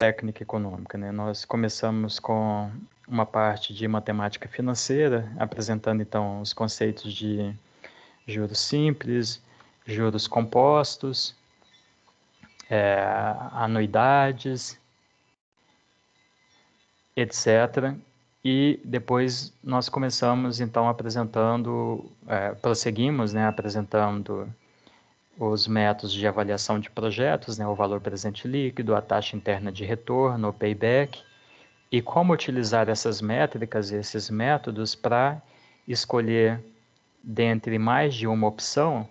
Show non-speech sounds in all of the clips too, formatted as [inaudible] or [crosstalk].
técnica econômica. Né? Nós começamos com uma parte de matemática financeira, apresentando então os conceitos de juros simples, juros compostos, é, anuidades, etc. E depois nós começamos então apresentando, é, prosseguimos, né, apresentando os métodos de avaliação de projetos, né, o valor presente líquido, a taxa interna de retorno, o payback, e como utilizar essas métricas e esses métodos para escolher dentre mais de uma opção,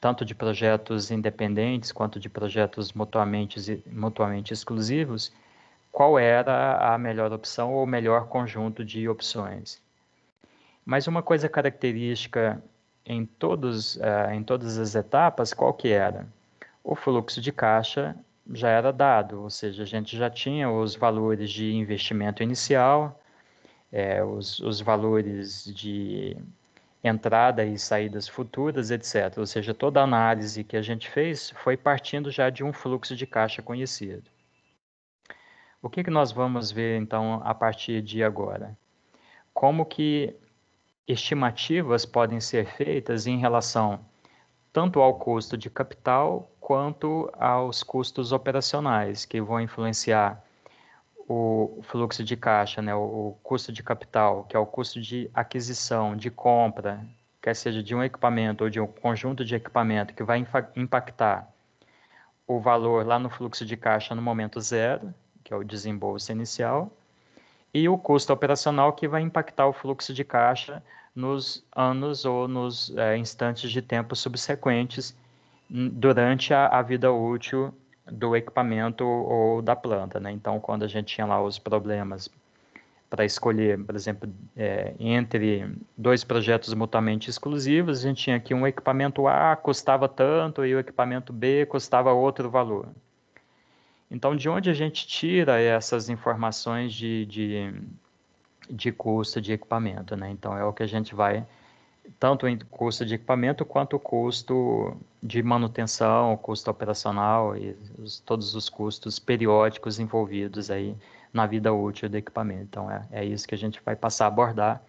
tanto de projetos independentes quanto de projetos mutuamente, mutuamente exclusivos, qual era a melhor opção ou o melhor conjunto de opções. Mas uma coisa característica em, todos, uh, em todas as etapas, qual que era? O fluxo de caixa já era dado, ou seja, a gente já tinha os valores de investimento inicial, eh, os, os valores de entrada e saídas futuras, etc. Ou seja, toda a análise que a gente fez foi partindo já de um fluxo de caixa conhecido. O que, que nós vamos ver então a partir de agora? Como que estimativas podem ser feitas em relação tanto ao custo de capital quanto aos custos operacionais, que vão influenciar o fluxo de caixa, né, o custo de capital, que é o custo de aquisição, de compra, quer seja de um equipamento ou de um conjunto de equipamento que vai impactar o valor lá no fluxo de caixa no momento zero, que é o desembolso inicial, e o custo operacional que vai impactar o fluxo de caixa nos anos ou nos é, instantes de tempo subsequentes hum, durante a, a, vida útil do equipamento ou da planta. Né? Então, quando a gente tinha lá os problemas para escolher, por exemplo, é, entre dois projetos mutuamente exclusivos, a gente tinha que um equipamento A custava tanto e o equipamento B custava outro valor. Então, de onde a gente tira essas informações de, de, de custo de equipamento? Né? Então, é o que a gente vai, tanto em custo de equipamento quanto custo de manutenção, custo operacional e os, todos os custos periódicos envolvidos aí na vida útil do equipamento. Então, é, é isso que a gente vai passar a abordar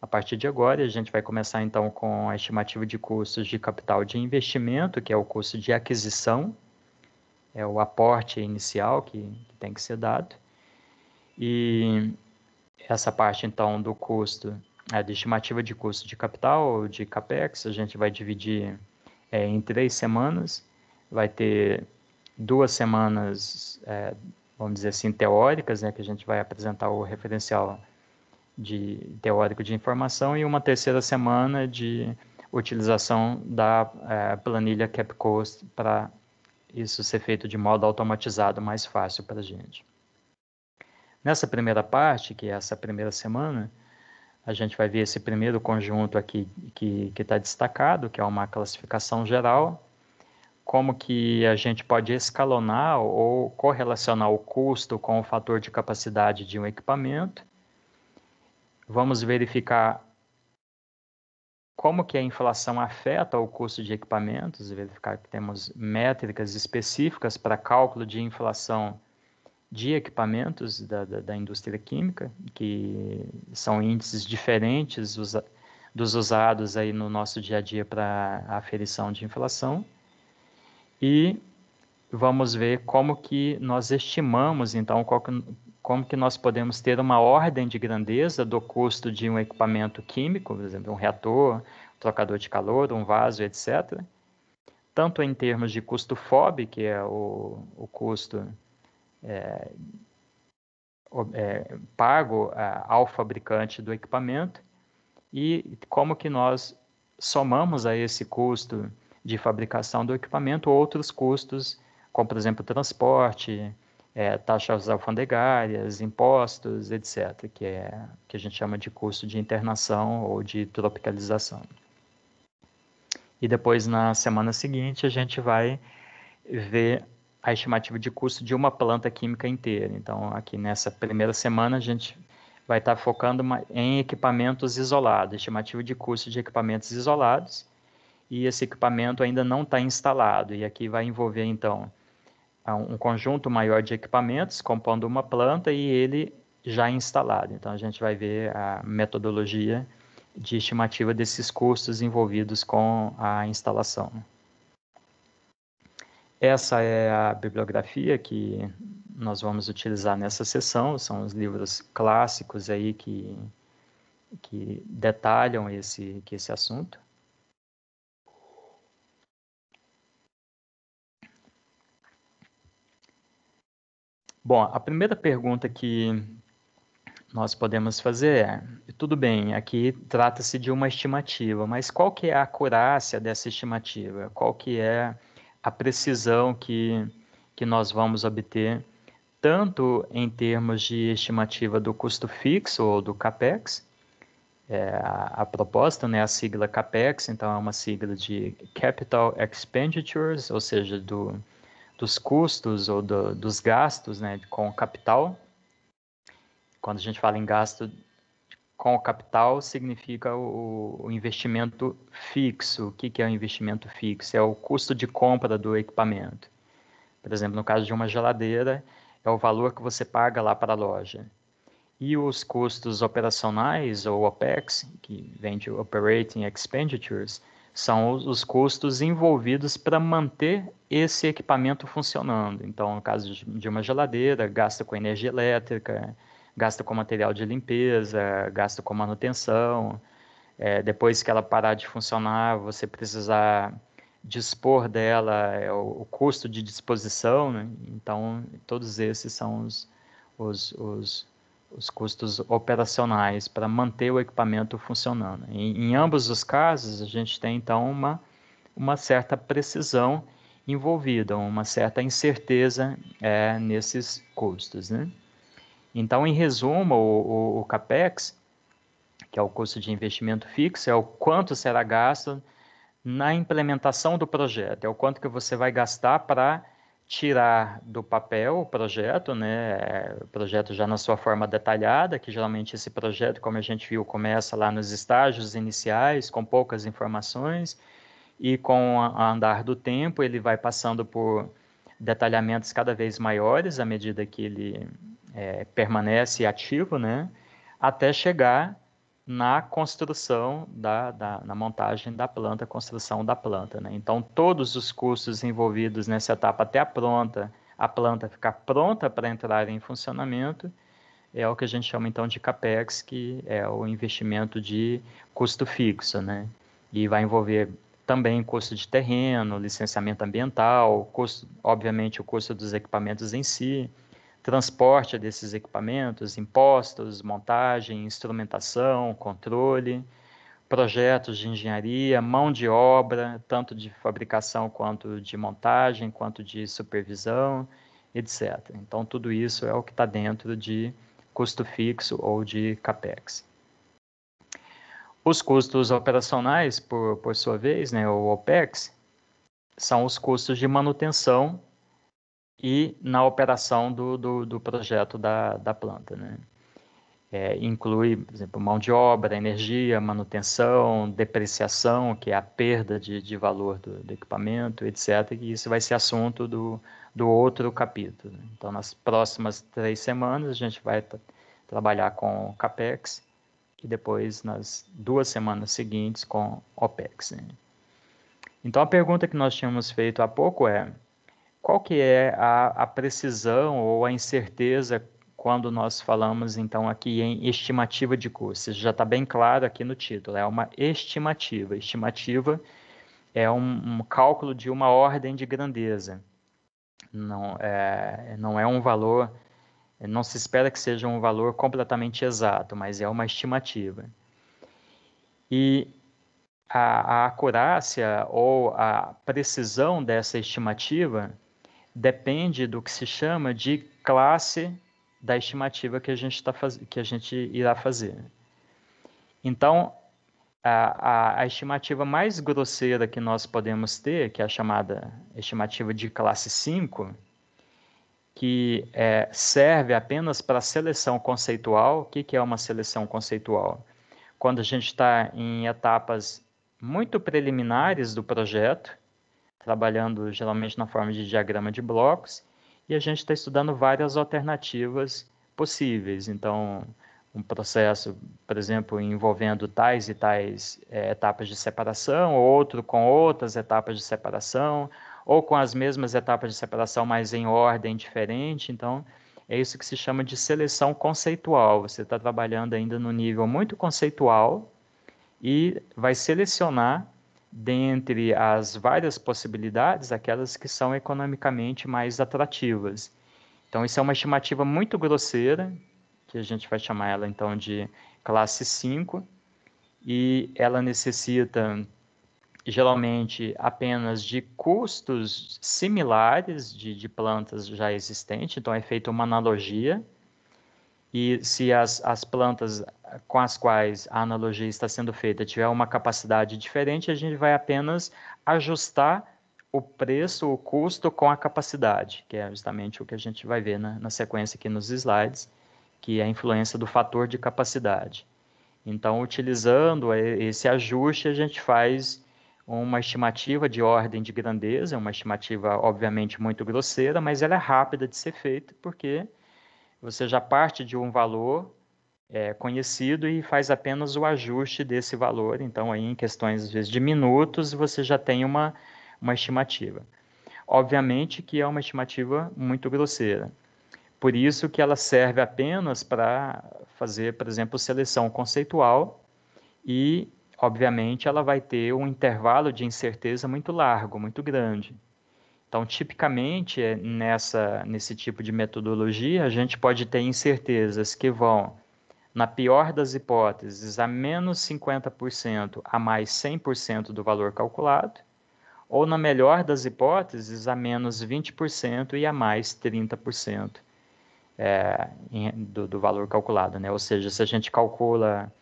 a partir de agora. E A gente vai começar então com a estimativa de custos de capital de investimento, que é o custo de aquisição é o aporte inicial que, que tem que ser dado. E essa parte, então, do custo, é, estimativa de custo de capital, de CAPEX, a gente vai dividir é, em três semanas. Vai ter duas semanas, é, vamos dizer assim, teóricas, né, que a gente vai apresentar o referencial de teórico de informação e uma terceira semana de utilização da é, planilha CapCost para isso ser feito de modo automatizado mais fácil para a gente. Nessa primeira parte, que é essa primeira semana, a gente vai ver esse primeiro conjunto aqui que está destacado, que é uma classificação geral, como que a gente pode escalonar ou correlacionar o custo com o fator de capacidade de um equipamento. Vamos verificar como que a inflação afeta o custo de equipamentos, verificar que temos métricas específicas para cálculo de inflação de equipamentos da, da, da indústria química, que são índices diferentes dos usados aí no nosso dia a dia para a aferição de inflação. E vamos ver como que nós estimamos, então, qual que, como que nós podemos ter uma ordem de grandeza do custo de um equipamento químico, por exemplo, um reator, um trocador de calor, um vaso, etc., tanto em termos de custo FOB, que é o, o custo é, é, pago é, ao fabricante do equipamento, e como que nós somamos a esse custo de fabricação do equipamento outros custos, como, por exemplo, transporte, é, taxas alfandegárias, impostos, etc., que é que a gente chama de custo de internação ou de tropicalização. E depois, na semana seguinte, a gente vai ver a estimativa de custo de uma planta química inteira. Então, aqui nessa primeira semana, a gente vai estar focando em equipamentos isolados, estimativa de custo de equipamentos isolados, e esse equipamento ainda não está instalado, e aqui vai envolver, então, um conjunto maior de equipamentos compondo uma planta e ele já instalado. Então a gente vai ver a metodologia de estimativa desses custos envolvidos com a instalação. Essa é a bibliografia que nós vamos utilizar nessa sessão, são os livros clássicos aí que, que detalham esse, que esse assunto. Bom, a primeira pergunta que nós podemos fazer é, tudo bem, aqui trata-se de uma estimativa, mas qual que é a acurácia dessa estimativa? Qual que é a precisão que, que nós vamos obter, tanto em termos de estimativa do custo fixo ou do CAPEX, é, a, a proposta, né, a sigla CAPEX, então é uma sigla de Capital Expenditures, ou seja, do, dos custos ou do, dos gastos né, com o capital. Quando a gente fala em gasto com o capital, significa o, o investimento fixo. O que, que é o um investimento fixo? É o custo de compra do equipamento. Por exemplo, no caso de uma geladeira, é o valor que você paga lá para a loja. E os custos operacionais, ou OPEX, que vem de Operating Expenditures, são os custos envolvidos para manter esse equipamento funcionando. Então, no caso de uma geladeira, gasta com energia elétrica, gasta com material de limpeza, gasta com manutenção. É, depois que ela parar de funcionar, você precisar dispor dela, é o, o, custo de disposição. Né? Então, todos esses são os, os, os, os custos operacionais para manter o equipamento funcionando. Em, em, ambos os casos, a gente tem então uma, uma certa precisão envolvida, uma certa incerteza é, nesses custos. Né? Então, em resumo, o, o, o CAPEX, que é o custo de investimento fixo, é o quanto será gasto na implementação do projeto, é o quanto que você vai gastar para tirar do papel o projeto, né? O projeto já na sua forma detalhada, que geralmente esse projeto, como a gente viu, começa lá nos estágios iniciais, com poucas informações, e com o andar do tempo ele vai passando por detalhamentos cada vez maiores à medida que ele é, permanece ativo, né? Até chegar na construção da, da, na montagem da planta, construção da planta. Né? Então, todos os custos envolvidos nessa etapa até a pronta, a planta ficar pronta para entrar em funcionamento, é o que a gente chama então de capex, que é o investimento de custo fixo, né? E vai envolver também custo de terreno, licenciamento ambiental, custo, obviamente o custo dos equipamentos em si, transporte desses equipamentos, impostos, montagem, instrumentação, controle, projetos de engenharia, mão de obra, tanto de fabricação quanto de montagem, quanto de supervisão, etc. Então, tudo isso é o que está dentro de custo fixo ou de CAPEX. Os custos operacionais, por, por sua vez, né, o OPEX, são os custos de manutenção e na operação do, do, do projeto da, da planta. Né? É, inclui, por exemplo, mão de obra, energia, manutenção, depreciação, que é a perda de, de valor do, do equipamento, etc. E isso vai ser assunto do, do outro capítulo. Então, nas próximas três semanas, a gente vai trabalhar com o CAPEX e depois, nas duas semanas seguintes, com OPEX. Né? Então, a pergunta que nós tínhamos feito há pouco é qual que é a, a precisão ou a incerteza quando nós falamos então aqui em estimativa de custos? Já está bem claro aqui no título, é uma estimativa. Estimativa é um, um cálculo de uma ordem de grandeza. Não é, não é um valor, não se espera que seja um valor completamente exato, mas é uma estimativa. E a, a acurácia ou a precisão dessa estimativa depende do que se chama de classe da estimativa que a gente, tá faz... que a gente irá fazer. Então, a, a, a, estimativa mais grosseira que nós podemos ter, que é a chamada estimativa de classe 5, que é, serve apenas para seleção conceitual. O que, que é uma seleção conceitual? Quando a gente está em etapas muito preliminares do projeto, trabalhando geralmente na forma de diagrama de blocos, e a gente está estudando várias alternativas possíveis. Então, um processo, por exemplo, envolvendo tais e tais é, etapas de separação, ou outro com outras etapas de separação, ou com as mesmas etapas de separação, mas em ordem diferente. Então, é isso que se chama de seleção conceitual. Você está trabalhando ainda no nível muito conceitual e vai selecionar dentre as várias possibilidades, aquelas que são economicamente mais atrativas. Então, isso é uma estimativa muito grosseira, que a gente vai chamar ela então de classe 5, e ela necessita geralmente apenas de custos similares de, de plantas já existentes, então é feita uma analogia e se as, as plantas com as quais a analogia está sendo feita tiver uma capacidade diferente, a gente vai apenas ajustar o preço, o custo com a capacidade, que é justamente o que a gente vai ver na, na sequência aqui nos slides, que é a influência do fator de capacidade. Então, utilizando esse ajuste, a gente faz uma estimativa de ordem de grandeza, uma estimativa obviamente muito grosseira, mas ela é rápida de ser feita porque você já parte de um valor é, conhecido e faz apenas o ajuste desse valor. Então, aí, em questões às vezes de minutos, você já tem uma, uma estimativa. Obviamente que é uma estimativa muito grosseira. Por isso que ela serve apenas para fazer, por exemplo, seleção conceitual e, obviamente, ela vai ter um intervalo de incerteza muito largo, muito grande. Então, tipicamente, eh, nessa, nesse tipo de metodologia, a gente pode ter incertezas que vão, na pior das hipóteses, a menos 50% a mais 100% do valor calculado, ou, na melhor das hipóteses, a menos 20% e a mais 30% é, eh, do, do valor calculado. Né? Ou seja, se a gente calcula,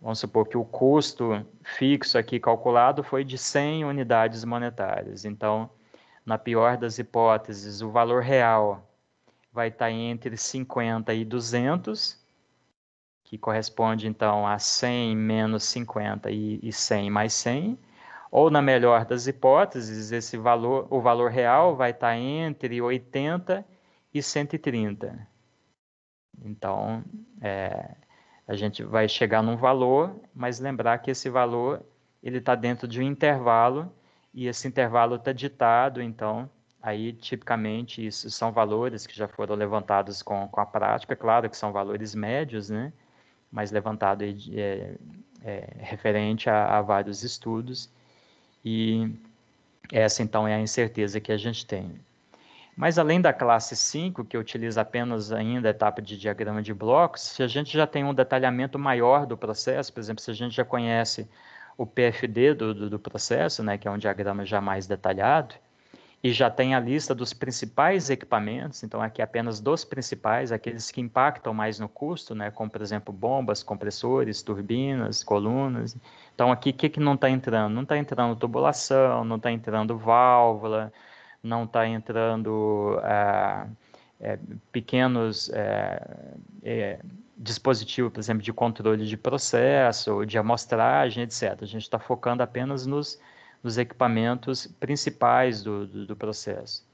vamos supor que o custo fixo aqui calculado foi de 100 unidades monetárias. Então, na pior das hipóteses, o valor real vai estar tá entre 50 e 200, que corresponde então a 100 menos 50 e, e 100 mais 100, ou na melhor das hipóteses, esse valor, o valor real vai estar tá entre 80 e 130. Então, é, a gente vai chegar num valor, mas lembrar que esse valor ele está dentro de um intervalo e esse intervalo está ditado, então, aí tipicamente isso são valores que já foram levantados com, com a prática, é claro que são valores médios, né? Mas levantado é, é, referente a, a vários estudos e essa então é a incerteza que a gente tem. Mas além da classe 5, que utiliza apenas ainda a etapa de diagrama de blocos, se a gente já tem um detalhamento maior do processo, por exemplo, se a gente já conhece o PFD do, do, do processo, né, que é um diagrama já mais detalhado, e já tem a lista dos principais equipamentos, então aqui é apenas dos principais, aqueles que impactam mais no custo, né, como por exemplo bombas, compressores, turbinas, colunas. Então aqui o que, que não está entrando? Não está entrando tubulação, não está entrando válvula, não está entrando ah, é, pequenos é, é, dispositivo, por exemplo, de controle de processo, de amostragem, etc. A gente está focando apenas nos, nos equipamentos principais do, do, do, processo.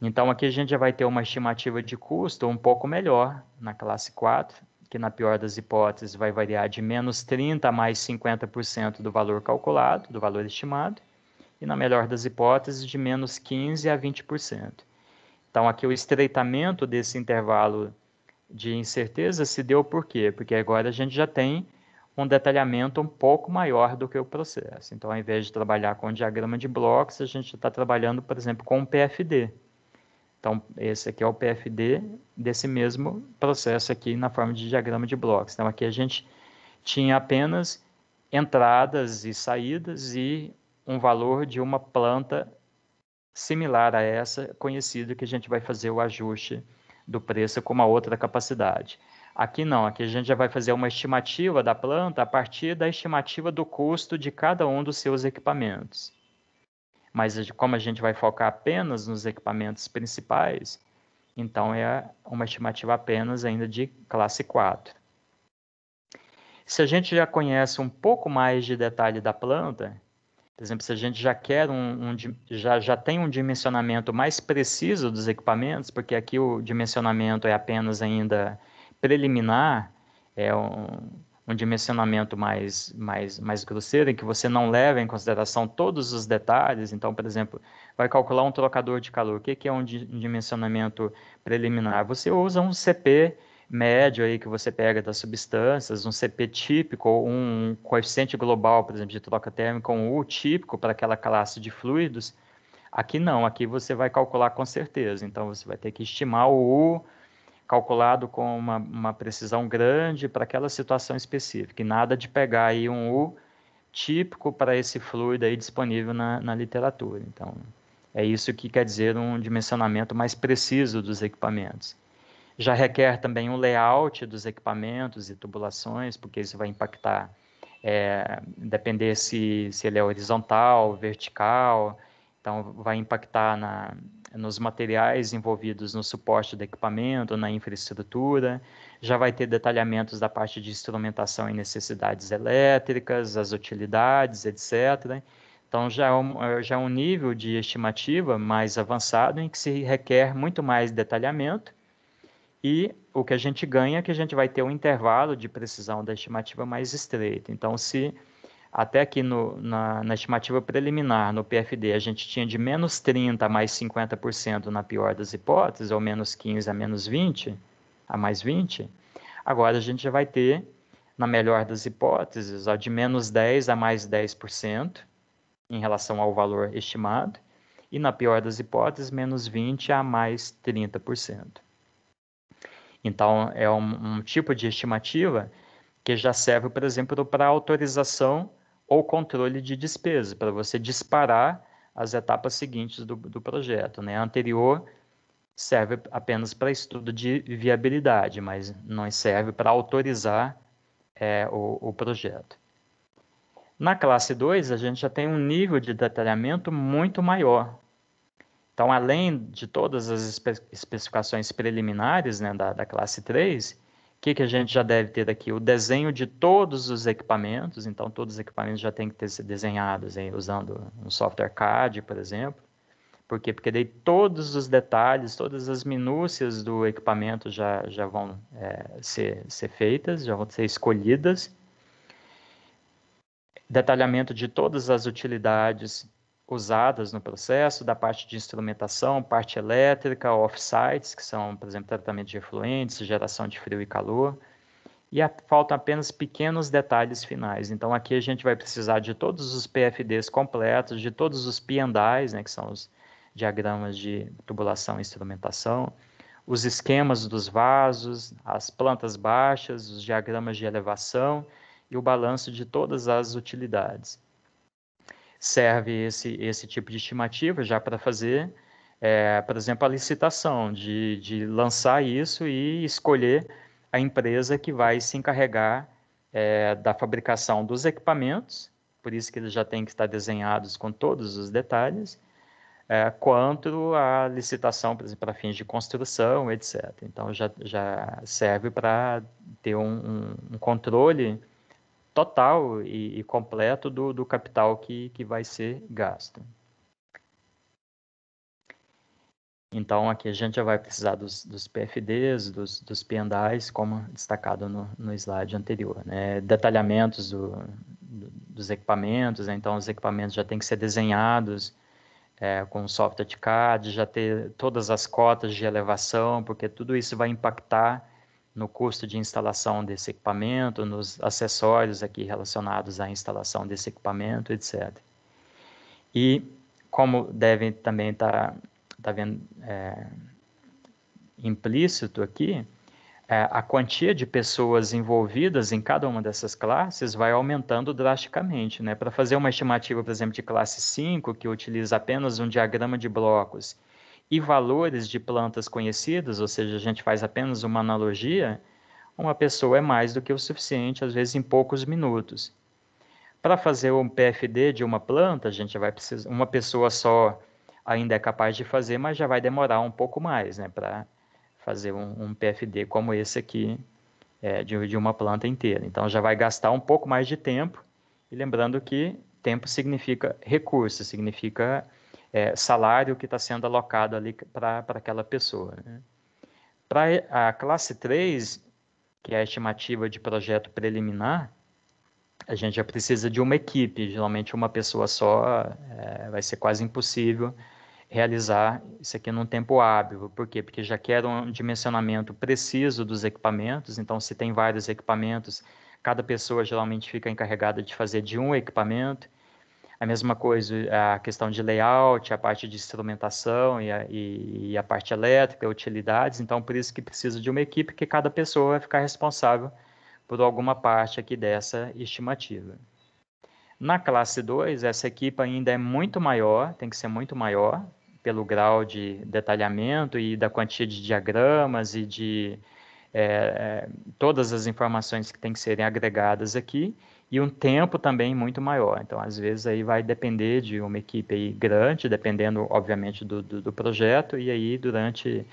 Então, aqui a gente já vai ter uma estimativa de custo um pouco melhor na classe 4, que na pior das hipóteses vai variar de menos 30% a mais 50% do valor calculado, do valor estimado, e na melhor das hipóteses de menos 15% a 20%. Então, aqui o estreitamento desse intervalo de incerteza se deu por quê? Porque agora a gente já tem um detalhamento um pouco maior do que o processo. Então, ao invés de trabalhar com diagrama de blocos, a gente está trabalhando, por exemplo, com um PFD. Então, esse aqui é o PFD desse mesmo processo aqui na forma de diagrama de blocos. Então, aqui a gente tinha apenas entradas e saídas e um valor de uma planta similar a essa conhecido que a gente vai fazer o ajuste do preço como a outra capacidade. Aqui não, aqui a gente já vai fazer uma estimativa da planta a partir da estimativa do custo de cada um dos seus equipamentos. Mas como a gente vai focar apenas nos equipamentos principais, então é uma estimativa apenas ainda de classe 4. Se a gente já conhece um pouco mais de detalhe da planta, por exemplo, se a gente já quer um, um já, já tem um dimensionamento mais preciso dos equipamentos, porque aqui o dimensionamento é apenas ainda preliminar, é um, um dimensionamento mais, mais, mais grosseiro, em que você não leva em consideração todos os detalhes. Então, por exemplo, vai calcular um trocador de calor. O que, que é um dimensionamento preliminar? Você usa um CP médio aí que você pega das substâncias, um CP típico um coeficiente global, por exemplo, de troca térmica, um U típico para aquela classe de fluidos, aqui não, aqui você vai calcular com certeza. Então você vai ter que estimar o U calculado com uma, uma precisão grande para aquela situação específica, e nada de pegar aí um U típico para esse fluido aí disponível na, na literatura. Então, é isso que quer dizer um dimensionamento mais preciso dos equipamentos. Já requer também um layout dos equipamentos e tubulações, porque isso vai impactar, é, depender se, se ele é horizontal, vertical, então vai impactar na, nos materiais envolvidos no suporte do equipamento, na infraestrutura, já vai ter detalhamentos da parte de instrumentação e necessidades elétricas, as utilidades, etc. Então já é um, já é um nível de estimativa mais avançado em que se requer muito mais detalhamento e o que a gente ganha é que a gente vai ter um intervalo de precisão da estimativa mais estreito. Então, se até aqui no, na, na, estimativa preliminar, no PFD, a gente tinha de menos 30% a mais 50% na pior das hipóteses, ou menos 15% a menos 20%, a mais 20%, agora a gente já vai ter, na melhor das hipóteses, ó, de menos 10% a mais 10% em relação ao valor estimado, e na pior das hipóteses, menos 20% a mais 30%. Então, é um, um tipo de estimativa que já serve, por exemplo, para autorização ou controle de despesa, para você disparar as etapas seguintes do, do projeto. Né? A anterior serve apenas para estudo de viabilidade, mas não serve para autorizar é, o, o, projeto. Na classe 2, a gente já tem um nível de detalhamento muito maior, então, além de todas as espe especificações preliminares né, da, da classe 3, o que, que a gente já deve ter aqui? O desenho de todos os equipamentos, então todos os equipamentos já têm que ter sido desenhados hein, usando um software CAD, por exemplo. Por quê? Porque daí todos os detalhes, todas as minúcias do equipamento já, já vão é, ser, ser feitas, já vão ser escolhidas. Detalhamento de todas as utilidades, usadas no processo, da parte de instrumentação, parte elétrica, offsites, que são, por exemplo, tratamento de efluentes, geração de frio e calor, e a, faltam apenas pequenos detalhes finais. Então, aqui a gente vai precisar de todos os PFDs completos, de todos os PNDAs, né, que são os diagramas de tubulação e instrumentação, os esquemas dos vasos, as plantas baixas, os diagramas de elevação e o balanço de todas as utilidades serve esse, esse tipo de estimativa já para fazer, é, por exemplo, a licitação, de, de lançar isso e escolher a empresa que vai se encarregar é, da fabricação dos equipamentos, por isso que eles já têm que estar desenhados com todos os detalhes, é, quanto à licitação, por exemplo, para fins de construção, etc. Então, já, já serve para ter um, um, um controle total e, e completo do, do capital que, que vai ser gasto. Então, aqui a gente já vai precisar dos, dos PFDs, dos, dos como destacado no, no slide anterior. Né? Detalhamentos do, do, dos equipamentos, né? então os equipamentos já têm que ser desenhados é, com software de CAD, já ter todas as cotas de elevação, porque tudo isso vai impactar no custo de instalação desse equipamento, nos acessórios aqui relacionados à instalação desse equipamento, etc. E como devem também estar tá, tá vendo é, implícito aqui, é, a quantia de pessoas envolvidas em cada uma dessas classes vai aumentando drasticamente. Né? Para fazer uma estimativa, por exemplo, de classe 5, que utiliza apenas um diagrama de blocos e valores de plantas conhecidas, ou seja, a gente faz apenas uma analogia, uma pessoa é mais do que o suficiente, às vezes em poucos minutos. Para fazer um PFD de uma planta, a gente vai precisar, uma pessoa só ainda é capaz de fazer, mas já vai demorar um pouco mais, né, para fazer um, um, PFD como esse aqui é, de, de uma planta inteira. Então já vai gastar um pouco mais de tempo. E lembrando que tempo significa recurso, significa é, salário que está sendo alocado ali para aquela pessoa. Né? Para a classe 3, que é a estimativa de projeto preliminar, a gente já precisa de uma equipe, geralmente uma pessoa só é, vai ser quase impossível realizar isso aqui num tempo hábil. Por quê? Porque já quer um dimensionamento preciso dos equipamentos, então se tem vários equipamentos, cada pessoa geralmente fica encarregada de fazer de um equipamento, a mesma coisa, a questão de layout, a parte de instrumentação e a, e, e a parte elétrica, utilidades. Então, por isso que precisa de uma equipe que cada pessoa vai ficar responsável por alguma parte aqui dessa estimativa. Na classe 2, essa equipe ainda é muito maior, tem que ser muito maior, pelo grau de detalhamento e da quantia de diagramas e de é, todas as informações que tem que serem agregadas aqui e um tempo também muito maior. Então, às vezes, aí vai depender de uma equipe aí grande, dependendo, obviamente, do, do, do projeto, e aí durante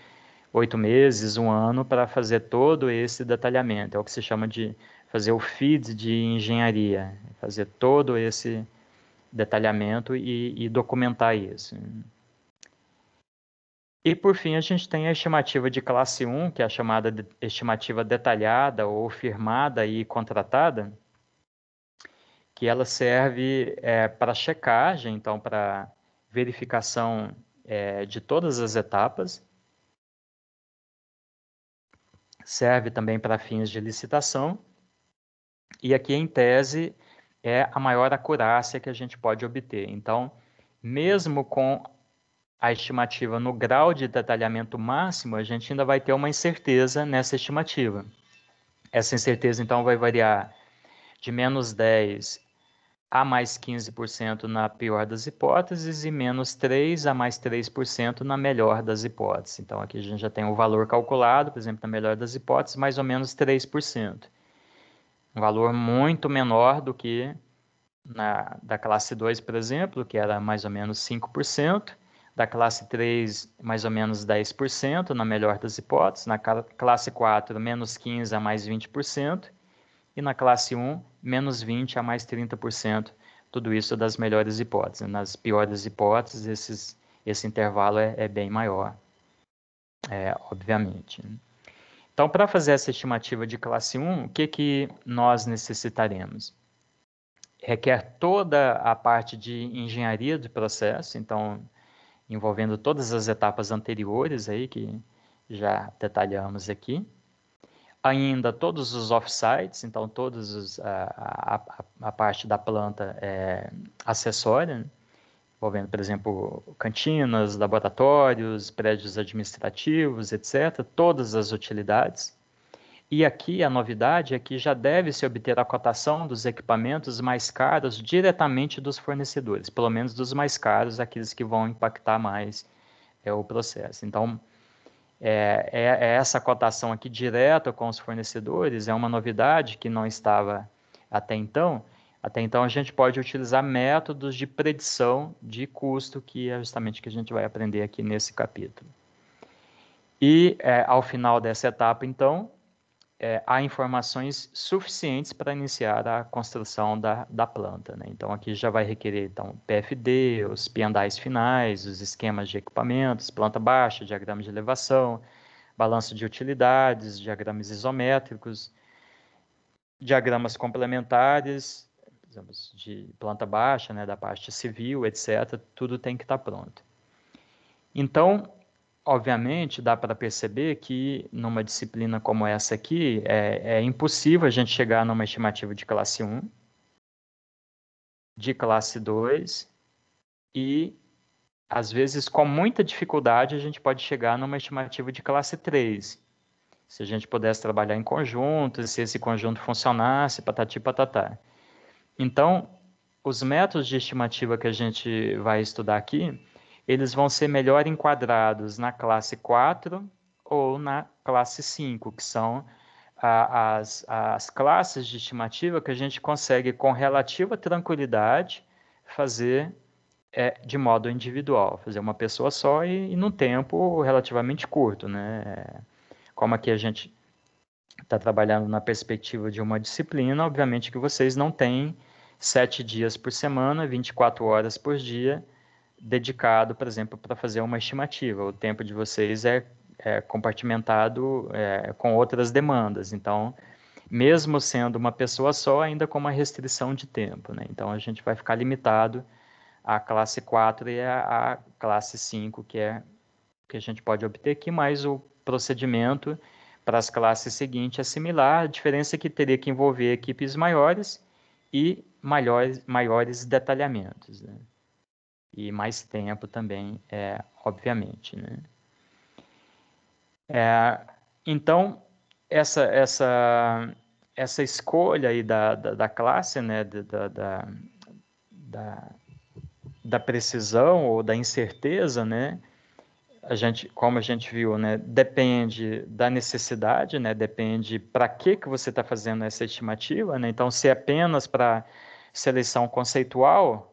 oito meses, um ano, para fazer todo esse detalhamento. É o que se chama de fazer o feed de engenharia, fazer todo esse detalhamento e, e documentar isso. E por fim, a gente tem a estimativa de classe 1, que é a chamada de estimativa detalhada ou firmada e contratada, que ela serve é, para checagem, então para verificação é, de todas as etapas. Serve também para fins de licitação. E aqui, em tese, é a maior acurácia que a gente pode obter. Então, mesmo com a estimativa no grau de detalhamento máximo, a gente ainda vai ter uma incerteza nessa estimativa. Essa incerteza, então, vai variar de menos 10 a mais 15% na pior das hipóteses e menos 3 a mais 3% na melhor das hipóteses. Então aqui a gente já tem o valor calculado, por exemplo, na melhor das hipóteses, mais ou menos 3%. Um valor muito menor do que na, da classe 2, por exemplo, que era mais ou menos 5%, da classe 3, mais ou menos 10%, na melhor das hipóteses, na classe 4, menos 15% a mais 20%, e na classe 1, menos 20% a mais 30%, tudo isso das melhores hipóteses. Né? Nas piores hipóteses, esses, esse intervalo é, é bem maior, é, obviamente. Né? Então, para fazer essa estimativa de classe 1, o que, que nós necessitaremos? Requer toda a parte de engenharia do processo, então, envolvendo todas as etapas anteriores aí que já detalhamos aqui ainda todos os offsites, então todos os, a, a, a, parte da planta é, acessória, né? envolvendo, por exemplo, cantinas, laboratórios, prédios administrativos, etc., todas as utilidades. E aqui a novidade é que já deve se obter a cotação dos equipamentos mais caros diretamente dos fornecedores, pelo menos dos mais caros, aqueles que vão impactar mais é, o processo. Então, é, é, é essa cotação aqui direta com os fornecedores é uma novidade que não estava até então. Até então, a gente pode utilizar métodos de predição de custo, que é justamente o que a gente vai aprender aqui nesse capítulo. E, é, ao final dessa etapa, então, é, há informações suficientes para iniciar a construção da, da planta. Né? Então, aqui já vai requerer então, PFD, os piandais finais, os esquemas de equipamentos, planta baixa, diagrama de elevação, balanço de utilidades, diagramas isométricos, diagramas complementares, de planta baixa, né, da parte civil, etc. Tudo tem que estar tá pronto. Então, obviamente, dá para perceber que numa disciplina como essa aqui, é, é, impossível a gente chegar numa estimativa de classe 1, de classe 2, e, às vezes, com muita dificuldade, a gente pode chegar numa estimativa de classe 3. Se a gente pudesse trabalhar em conjunto, se esse conjunto funcionasse, patati patatá. Então, os métodos de estimativa que a gente vai estudar aqui eles vão ser melhor enquadrados na classe 4 ou na classe 5, que são as, as classes de estimativa que a gente consegue, com relativa tranquilidade, fazer é, de modo individual, fazer uma pessoa só e, e num tempo relativamente curto, né? É, como aqui a gente está trabalhando na perspectiva de uma disciplina, obviamente que vocês não têm sete dias por semana, 24 horas por dia, dedicado, por exemplo, para fazer uma estimativa. O tempo de vocês é, é compartimentado é, com outras demandas. Então, mesmo sendo uma pessoa só, ainda com uma restrição de tempo. Né? Então, a gente vai ficar limitado à classe 4 e à, classe 5, que é que a gente pode obter aqui, mas o procedimento para as classes seguintes é similar, a diferença é que teria que envolver equipes maiores e maiores, maiores detalhamentos. Né? e mais tempo também, é, obviamente. Né? É, então, essa, essa, essa escolha aí da, da, da classe, né, da, da, da, da precisão ou da incerteza, né, a gente, como a gente viu, né, depende da necessidade, né, depende para que, que você está fazendo essa estimativa. Né? Então, se é apenas para seleção conceitual,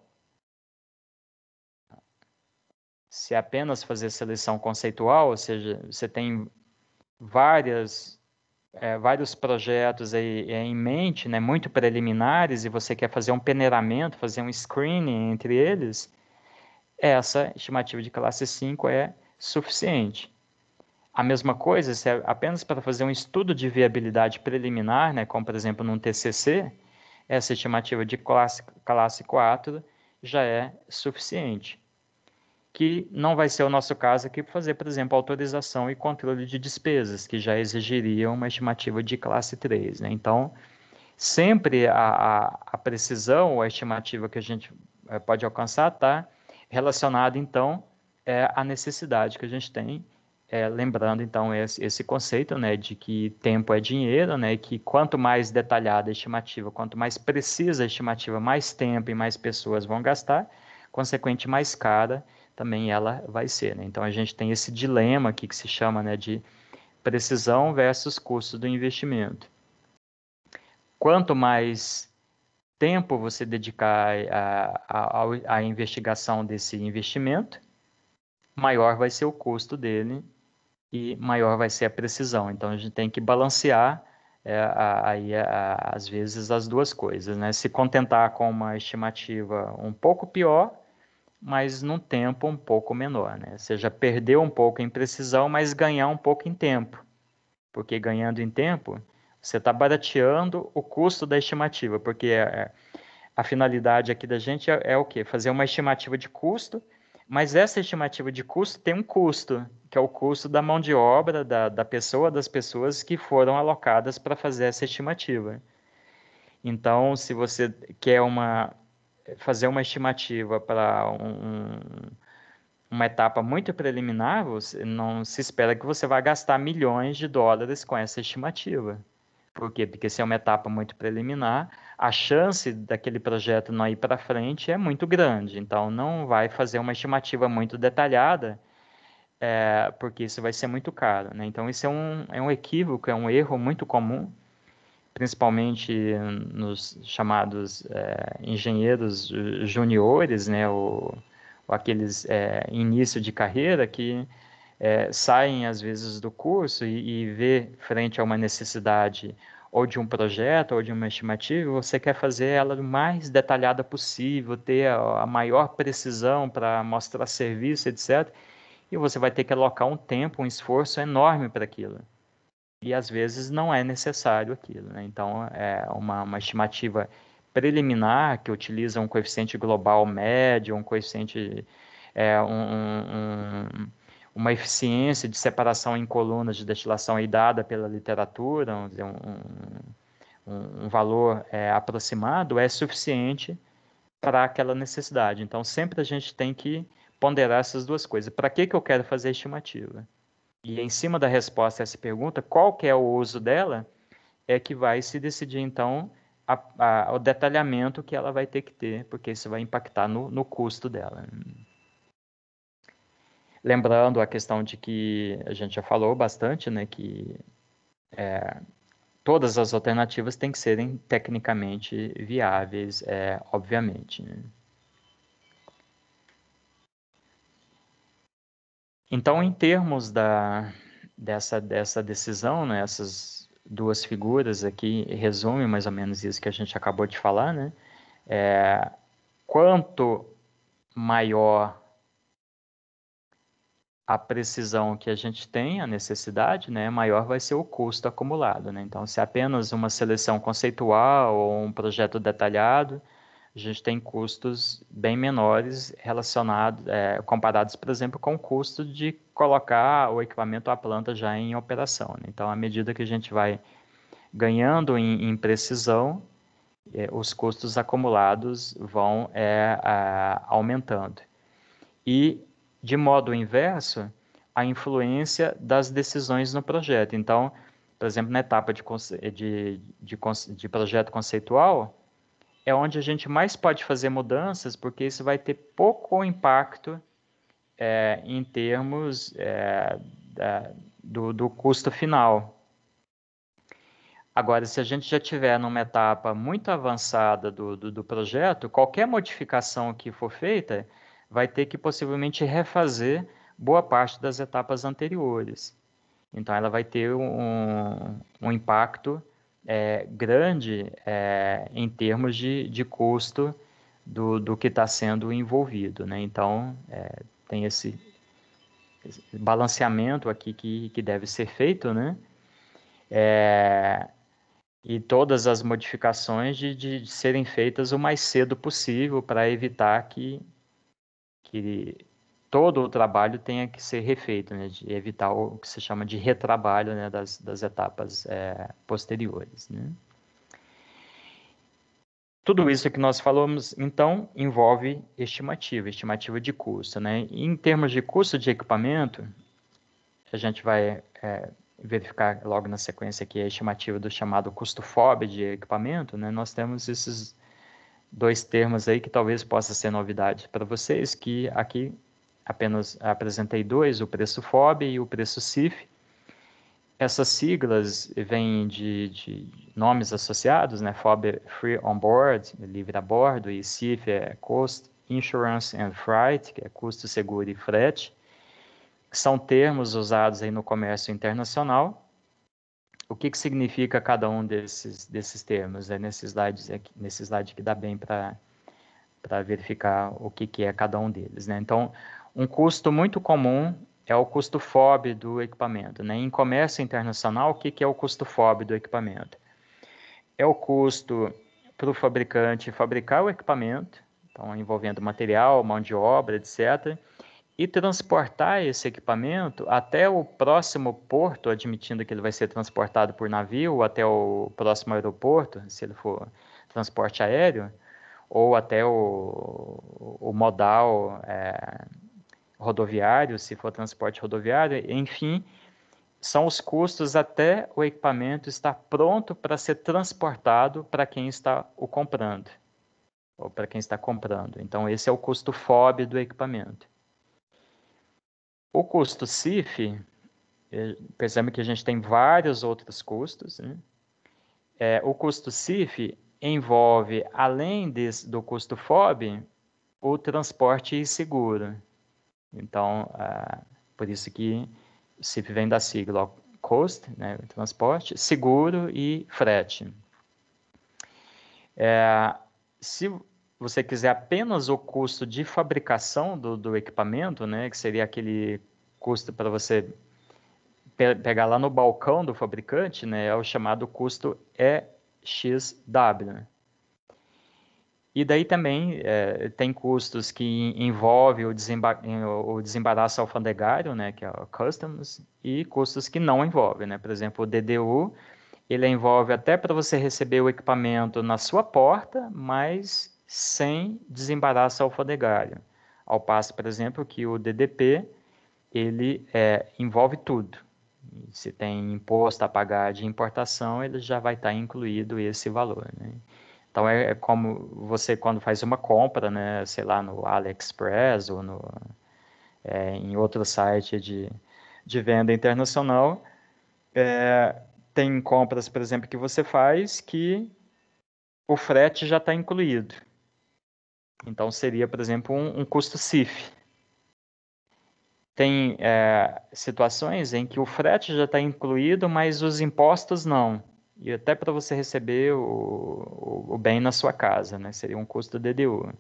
se é apenas fazer seleção conceitual, ou seja, você tem várias, é, vários projetos aí, é, em mente, né, muito preliminares, e você quer fazer um peneiramento, fazer um screening entre eles, essa estimativa de classe 5 é suficiente. A mesma coisa, se é apenas para fazer um estudo de viabilidade preliminar, né, como por exemplo num TCC, essa estimativa de classe, classe 4 já é suficiente que não vai ser o nosso caso aqui fazer, por exemplo, autorização e controle de despesas, que já exigiria uma estimativa de classe 3. Né? Então, sempre a, a, a, precisão ou a estimativa que a gente eh, pode alcançar está relacionada, então, é, à necessidade que a gente tem, é, lembrando, então, esse, esse, conceito né, de que tempo é dinheiro, né, que quanto mais detalhada a estimativa, quanto mais precisa a estimativa, mais tempo e mais pessoas vão gastar, consequente, mais cara também ela vai ser. Né? Então a gente tem esse dilema aqui que se chama né, de precisão versus custo do investimento. Quanto mais tempo você dedicar à investigação desse investimento, maior vai ser o custo dele e maior vai ser a precisão. Então a gente tem que balancear é, aí às vezes as duas coisas, né? Se contentar com uma estimativa um pouco pior mas num tempo um pouco menor, né? Ou seja, perder um pouco em precisão, mas ganhar um pouco em tempo. Porque ganhando em tempo, você está barateando o custo da estimativa, porque a, é, é, a finalidade aqui da gente é, é o quê? Fazer uma estimativa de custo, mas essa estimativa de custo tem um custo, que é o custo da mão de obra, da, da pessoa, das pessoas que foram alocadas para fazer essa estimativa. Então, se você quer uma fazer uma estimativa para um, uma etapa muito preliminar, você, não se espera que você vá gastar milhões de dólares com essa estimativa. Por quê? Porque se é uma etapa muito preliminar, a chance daquele projeto não ir para frente é muito grande. Então, não vai fazer uma estimativa muito detalhada, é, porque isso vai ser muito caro. Né? Então, isso é um, é um equívoco, é um erro muito comum principalmente nos chamados é, engenheiros juniores, né, ou, ou aqueles é, início de carreira que é, saem às vezes do curso e, e vê frente a uma necessidade ou de um projeto ou de uma estimativa, você quer fazer ela o mais detalhada possível, ter a, a maior precisão para mostrar serviço, etc. E você vai ter que alocar um tempo, um esforço enorme para aquilo e às vezes não é necessário aquilo. Né? Então, é uma, uma estimativa preliminar que utiliza um coeficiente global médio, um coeficiente, é, um, um, uma eficiência de separação em colunas de destilação aí dada pela literatura, um, um valor é, aproximado, é suficiente para aquela necessidade. Então, sempre a gente tem que ponderar essas duas coisas. Para que, que eu quero fazer a estimativa? e em cima da resposta a essa pergunta, qual que é o uso dela, é que vai se decidir, então, a, a, o detalhamento que ela vai ter que ter, porque isso vai impactar no, no custo dela. Lembrando a questão de que a gente já falou bastante, né, que é, todas as alternativas têm que serem tecnicamente viáveis, é, obviamente. Né? Então, em termos da, dessa, dessa decisão, né, essas duas figuras aqui resumem mais ou menos isso que a gente acabou de falar, né? É, quanto maior a precisão que a gente tem, a necessidade, né, maior vai ser o custo acumulado. Né? Então, se é apenas uma seleção conceitual ou um projeto detalhado, a gente tem custos bem menores relacionados, é, comparados, por exemplo, com o custo de colocar o equipamento a planta já em operação. Né? Então, à medida que a gente vai ganhando em, em precisão, é, os custos acumulados vão é, a, aumentando. E, de modo inverso, a influência das decisões no projeto. Então, por exemplo, na etapa de, de, de, de projeto conceitual, é onde a gente mais pode fazer mudanças, porque isso vai ter pouco impacto é, em termos é, da, do, do custo final. Agora, se a gente já tiver numa etapa muito avançada do, do, do projeto, qualquer modificação que for feita vai ter que possivelmente refazer boa parte das etapas anteriores. Então, ela vai ter um, um impacto é, grande é, em termos de, de custo do, do que está sendo envolvido. Né? Então, é, tem esse, balanceamento aqui que, que deve ser feito, né? É, e todas as modificações de, de, de serem feitas o mais cedo possível para evitar que, que todo o trabalho tenha que ser refeito, né, de evitar o que se chama de retrabalho né, das, das etapas é, posteriores. Né. Tudo isso que nós falamos, então, envolve estimativa, estimativa de custo. Né? E em termos de custo de equipamento, a gente vai é, verificar logo na sequência aqui a estimativa do chamado custo FOB de equipamento, né? nós temos esses dois termos aí que talvez possa ser novidade para vocês, que aqui apenas apresentei dois, o preço FOB e o preço CIF. Essas siglas vêm de, de nomes associados, né? FOB é Free On Board, livre a bordo, e CIF é Cost Insurance and Freight, que é custo seguro e frete. São termos usados aí no comércio internacional. O que, que significa cada um desses, desses termos? É nesse slide, aqui, é nesse slide que dá bem para verificar o que, que é cada um deles. Né? Então, um custo muito comum é o custo FOB do equipamento. Né? Em comércio internacional, o que, que é o custo FOB do equipamento? É o custo para o fabricante fabricar o equipamento, então envolvendo material, mão de obra, etc., e transportar esse equipamento até o próximo porto, admitindo que ele vai ser transportado por navio, ou até o próximo aeroporto, se ele for transporte aéreo, ou até o, o modal é, rodoviário, se for transporte rodoviário, enfim, são os custos até o equipamento estar pronto para ser transportado para quem está o comprando ou para quem está comprando. Então esse é o custo FOB do equipamento. O custo CIF, é, percebe que a gente tem vários outros custos. Né? É, o custo CIF envolve, além desse, do custo FOB, o transporte e seguro. Então, é, por isso que CIP vem da sigla cost, né, transporte, seguro e frete. É, se você quiser apenas o custo de fabricação do, do equipamento, né, que seria aquele custo para você pe pegar lá no balcão do fabricante, né, é o chamado custo EXW. Né. E daí também é, tem custos que envolvem o, desemba o desembaraço alfandegário, né, que é o customs, e custos que não envolvem, né? Por exemplo, o DDU, ele envolve até para você receber o equipamento na sua porta, mas sem desembaraço alfandegário. Ao passo, por exemplo, que o DDP, ele é, envolve tudo. Se tem imposto a pagar de importação, ele já vai estar tá incluído esse valor. Né? Então é, é como você quando faz uma compra, né, sei lá, no AliExpress ou no, é, em outro site de, de venda internacional, é, tem compras, por exemplo, que você faz que o frete já está incluído. Então seria, por exemplo, um, um custo CIF. Tem é, situações em que o frete já está incluído, mas os impostos não e até para você receber o, o, o, bem na sua casa, né? Seria um custo do DDU.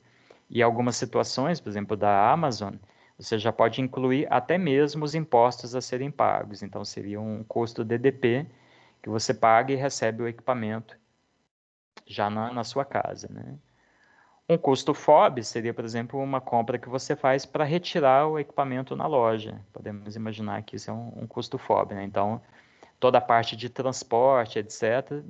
E algumas situações, por exemplo, da Amazon, você já pode incluir até mesmo os impostos a serem pagos. Então, seria um custo DDP que você paga e recebe o equipamento já na, na sua casa, né? Um custo FOB seria, por exemplo, uma compra que você faz para retirar o equipamento na loja. Podemos imaginar que isso é um, um custo FOB, né? Então, toda a parte de transporte, etc.,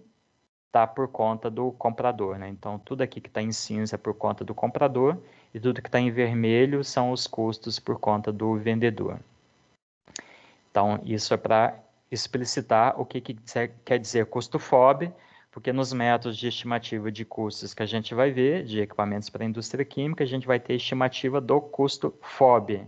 está por conta do comprador. Né? Então, tudo aqui que está em cinza é por conta do comprador e tudo que está em vermelho são os custos por conta do vendedor. Então, isso é para explicitar o que, que quer dizer custo FOB, porque nos métodos de estimativa de custos que a gente vai ver, de equipamentos para a indústria química, a gente vai ter estimativa do custo FOB.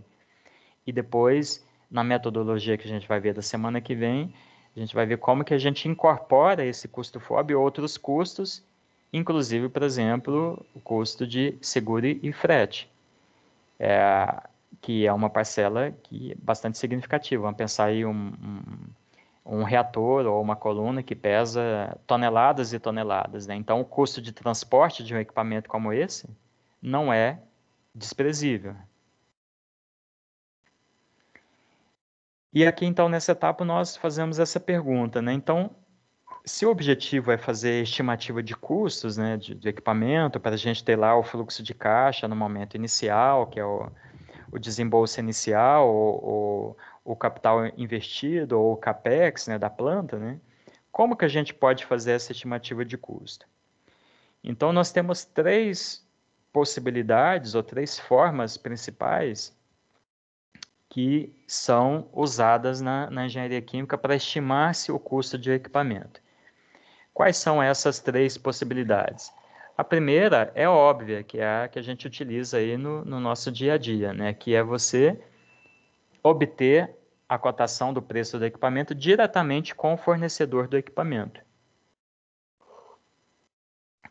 E depois, na metodologia que a gente vai ver da semana que vem, a gente vai ver como que a gente incorpora esse custo FOB e outros custos, inclusive, por exemplo, o custo de seguro e frete, é, que é uma parcela que é bastante significativa. Vamos pensar aí um, um, um reator ou uma coluna que pesa toneladas e toneladas. Né? Então, o custo de transporte de um equipamento como esse não é desprezível. E aqui, então, nessa etapa, nós fazemos essa pergunta, né? Então, se o objetivo é fazer estimativa de custos, né, de, de equipamento, para a gente ter lá o fluxo de caixa no momento inicial, que é o, o desembolso inicial, ou, o capital investido, ou o capex, né, da planta, né? Como que a gente pode fazer essa estimativa de custo? Então, nós temos três possibilidades ou três formas principais que são usadas na, na engenharia química para estimar-se o custo de equipamento. Quais são essas três possibilidades? A primeira é óbvia, que é a que a gente utiliza aí no, no nosso dia a dia, né? que é você obter a cotação do preço do equipamento diretamente com o fornecedor do equipamento.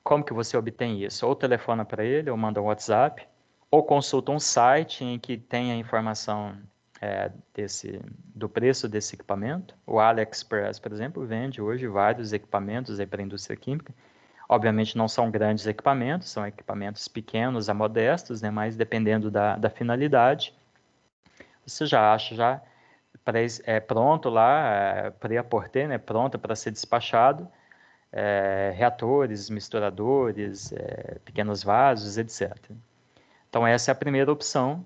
Como que você obtém isso? Ou telefona para ele, ou manda um WhatsApp, ou consulta um site em que tem a informação é, desse, do preço desse equipamento. O AliExpress, por exemplo, vende hoje vários equipamentos para a indústria química. Obviamente não são grandes equipamentos, são equipamentos pequenos a modestos, né, mas dependendo da, da finalidade, você já acha já pré, é, pronto lá, é, pré aporté né, pronto para ser despachado, é, reatores, misturadores, é, pequenos vasos, etc. Então, essa é a primeira opção,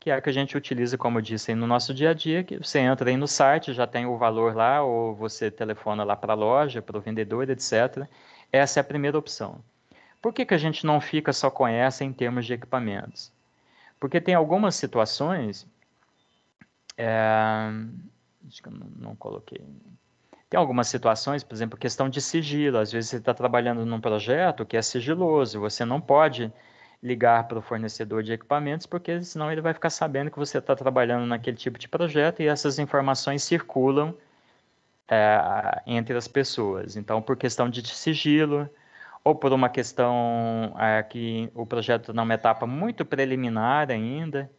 que é a que a gente utiliza, como eu disse, no nosso dia a dia, que você entra aí no site, já tem o valor lá, ou você telefona lá para a loja, para o vendedor, etc. Essa é a primeira opção. Por que, que a gente não fica só com essa em termos de equipamentos? Porque tem algumas situações. É, acho que eu não, coloquei. Tem algumas situações, por exemplo, questão de sigilo. Às vezes você está trabalhando num projeto que é sigiloso, você não pode ligar para o fornecedor de equipamentos, porque senão ele vai ficar sabendo que você está trabalhando naquele tipo de projeto e essas informações circulam é, entre as pessoas. Então, por questão de sigilo, ou por uma questão é, que o projeto tá não é uma etapa muito preliminar ainda,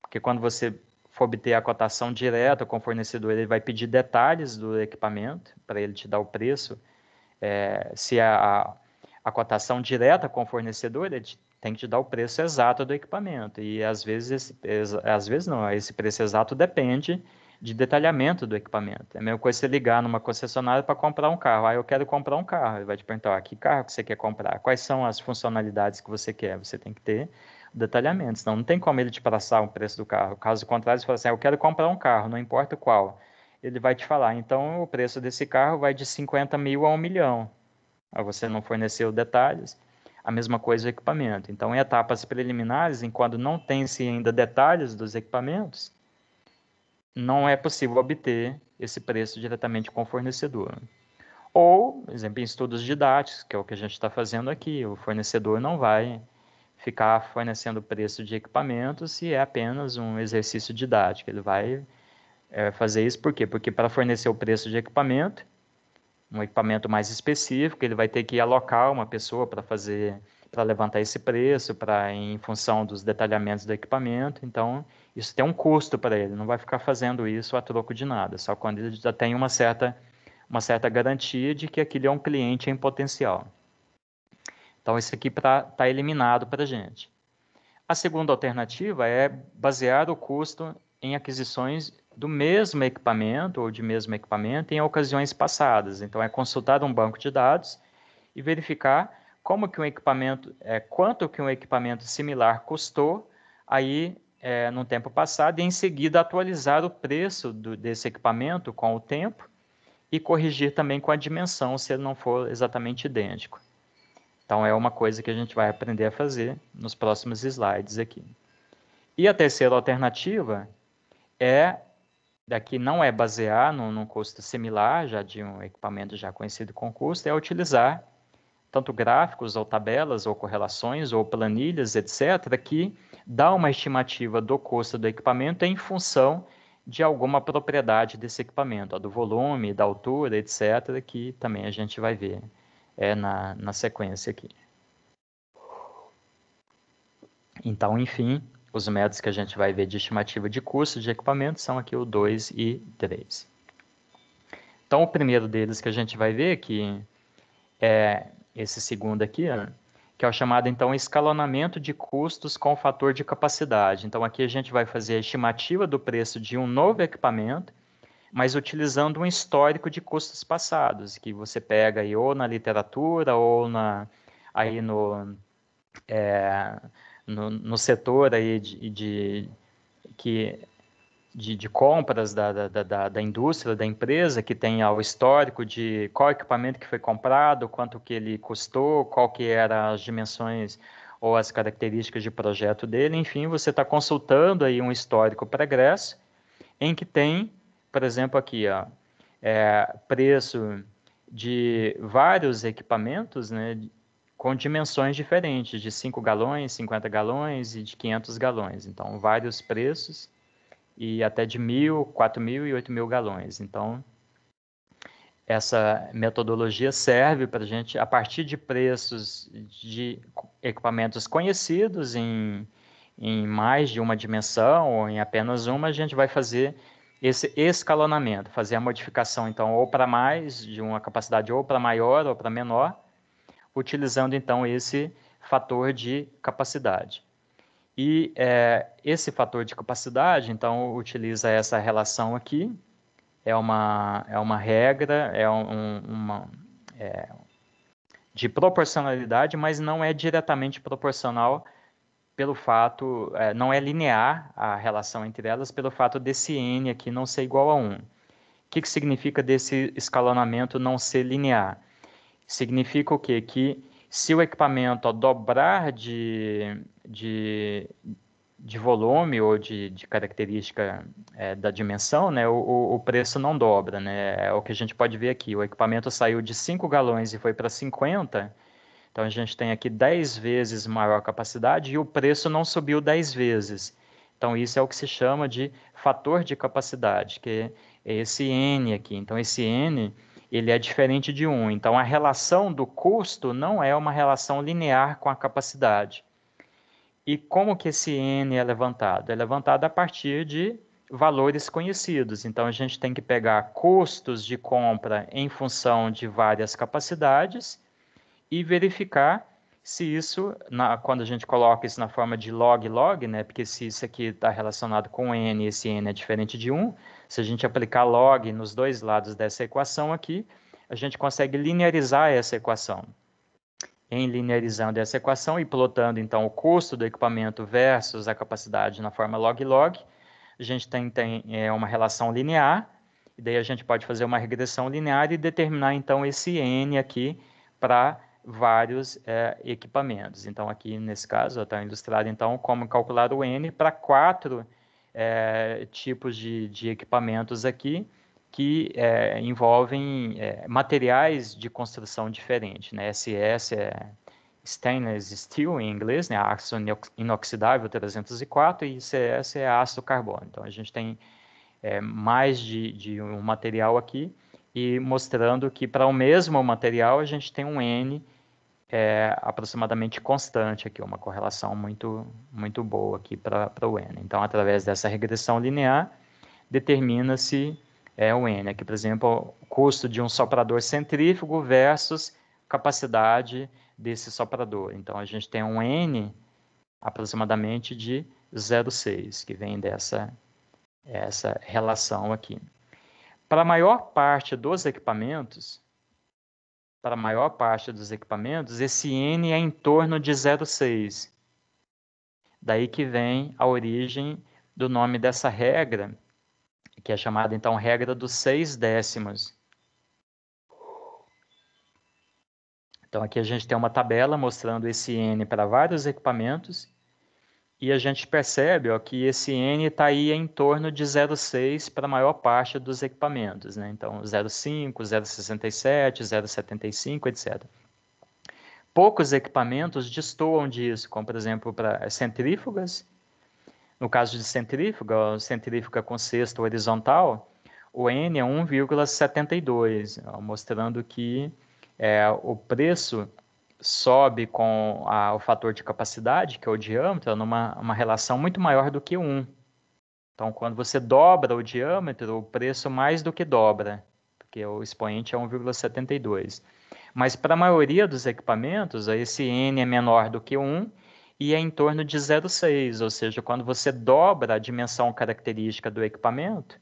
porque quando você for obter a cotação direta com o fornecedor, ele vai pedir detalhes do equipamento para ele te dar o preço. É, se a, a cotação direta com o fornecedor, ele te tem que te dar o preço exato do equipamento. E às vezes, esse, às vezes não, esse preço exato depende de detalhamento do equipamento. É a mesma coisa você ligar numa concessionária para comprar um carro. Ah, eu quero comprar um carro. Ele vai te perguntar, ah, que carro que você quer comprar? Quais são as funcionalidades que você quer? Você tem que ter detalhamento, senão não tem como ele te passar o preço do carro. Caso contrário, você fala assim, ah, eu quero comprar um carro, não importa qual. Ele vai te falar, então o preço desse carro vai de 50 mil a 1 milhão. Aí você não forneceu detalhes, a mesma coisa o equipamento. Então, em etapas preliminares, enquanto não tem-se ainda detalhes dos equipamentos, não é possível obter esse preço diretamente com o fornecedor. Ou, exemplo, em estudos didáticos, que é o que a gente está fazendo aqui, o fornecedor não vai ficar fornecendo preço de equipamento se é apenas um exercício didático. Ele vai é, fazer isso por quê? Porque para fornecer o preço de equipamento, um equipamento mais específico, ele vai ter que alocar uma pessoa para fazer, para levantar esse preço, para em função dos detalhamentos do equipamento. Então, isso tem um custo para ele, não vai ficar fazendo isso a troco de nada, só quando ele já tem uma certa uma certa garantia de que aquele é um cliente em potencial. Então, isso aqui está eliminado para a gente. A segunda alternativa é basear o custo em aquisições do mesmo equipamento ou de mesmo equipamento em ocasiões passadas. Então, é consultar um banco de dados e verificar como que um equipamento, é, quanto que um equipamento similar custou aí é, no tempo passado e em seguida atualizar o preço do, desse equipamento com o tempo e corrigir também com a dimensão se ele não for exatamente idêntico. Então é uma coisa que a gente vai aprender a fazer nos próximos slides aqui. E a terceira alternativa é daqui não é basear num, num custo similar, já de um equipamento já conhecido com custo, é utilizar tanto gráficos ou tabelas ou correlações ou planilhas, etc., que dá uma estimativa do custo do equipamento em função de alguma propriedade desse equipamento, a do volume, da altura, etc., que também a gente vai ver é, na, na sequência aqui. Então, enfim, os métodos que a gente vai ver de estimativa de custo de equipamento são aqui o 2 e 3. Então, o primeiro deles que a gente vai ver aqui é esse segundo aqui, né, que é o chamado, então, escalonamento de custos com fator de capacidade. Então, aqui a gente vai fazer a estimativa do preço de um novo equipamento, mas utilizando um histórico de custos passados, que você pega aí ou na literatura ou na, aí no... É, no, no setor aí de, de que de, de, compras da, da, da, da, indústria, da empresa, que tem o histórico de qual equipamento que foi comprado, quanto que ele custou, qual que eram as dimensões ou as características de projeto dele, enfim, você está consultando aí um histórico pregresso, em que tem, por exemplo, aqui, ó, é, preço de vários equipamentos, né, com dimensões diferentes, de 5 galões, 50 galões e de 500 galões. Então, vários preços e até de 1.000, 4.000 e 8.000 galões. Então, essa metodologia serve para a gente, a partir de preços de equipamentos conhecidos em, em mais de uma dimensão ou em apenas uma, a gente vai fazer esse escalonamento, fazer a modificação, então, ou para mais, de uma capacidade ou para maior ou para menor, utilizando então esse fator de capacidade. E é, esse fator de capacidade, então, utiliza essa relação aqui, é uma, é uma regra, é um, uma. É, de proporcionalidade, mas não é diretamente proporcional pelo fato, é, não é linear a relação entre elas, pelo fato desse n aqui não ser igual a 1. O que, que significa desse escalonamento não ser linear? Significa o quê? Que se o equipamento ó, dobrar de, de, de volume ou de, de característica é, da dimensão, né, o, o preço não dobra. Né? É o que a gente pode ver aqui. O equipamento saiu de 5 galões e foi para 50, então a gente tem aqui 10 vezes maior capacidade e o preço não subiu 10 vezes. Então isso é o que se chama de fator de capacidade, que é esse N aqui. Então esse N ele é diferente de 1. Então, a relação do custo não é uma relação linear com a capacidade. E como que esse N é levantado? É levantado a partir de valores conhecidos. Então, a gente tem que pegar custos de compra em função de várias capacidades e verificar se isso, na, quando a gente coloca isso na forma de log-log, né, porque se isso aqui está relacionado com N, esse N é diferente de 1, se a gente aplicar log nos dois lados dessa equação aqui, a gente consegue linearizar essa equação. Em linearizando essa equação e plotando, então, o custo do equipamento versus a capacidade na forma log-log, a gente tem, tem é, uma relação linear, e daí a gente pode fazer uma regressão linear e determinar, então, esse n aqui para vários é, equipamentos. Então, aqui nesse caso, está ilustrado, então, como calcular o n para quatro equipamentos é, tipos de, de, equipamentos aqui que é, envolvem é, materiais de construção diferente. Né? SS é stainless steel em inglês, né? aço inoxidável 304 e CS é ácido carbono. Então a gente tem é, mais de, de um material aqui e mostrando que para o mesmo material a gente tem um N é aproximadamente constante aqui, uma correlação muito, muito boa aqui para o N. Então, através dessa regressão linear, determina-se é, o N. Aqui, por exemplo, o custo de um soprador centrífugo versus capacidade desse soprador. Então, a gente tem um N aproximadamente de 0,6, que vem dessa essa relação aqui. Para a maior parte dos equipamentos, para a maior parte dos equipamentos, esse N é em torno de 0,6. Daí que vem a origem do nome dessa regra, que é chamada então regra dos seis décimos. Então aqui a gente tem uma tabela mostrando esse N para vários equipamentos e a gente percebe ó, que esse N está aí em torno de 0,6 para a maior parte dos equipamentos. Né? Então, 0,5, 0,67, 0,75, etc. Poucos equipamentos destoam disso, como, por exemplo, para centrífugas. No caso de centrífuga, centrífuga com cesta horizontal, o N é 1,72, mostrando que é, o preço sobe com a, o fator de capacidade, que é o diâmetro, numa uma relação muito maior do que 1. Então, quando você dobra o diâmetro, o preço mais do que dobra, porque o expoente é 1,72. Mas para a maioria dos equipamentos, esse n é menor do que 1 e é em torno de 0,6, ou seja, quando você dobra a dimensão característica do equipamento,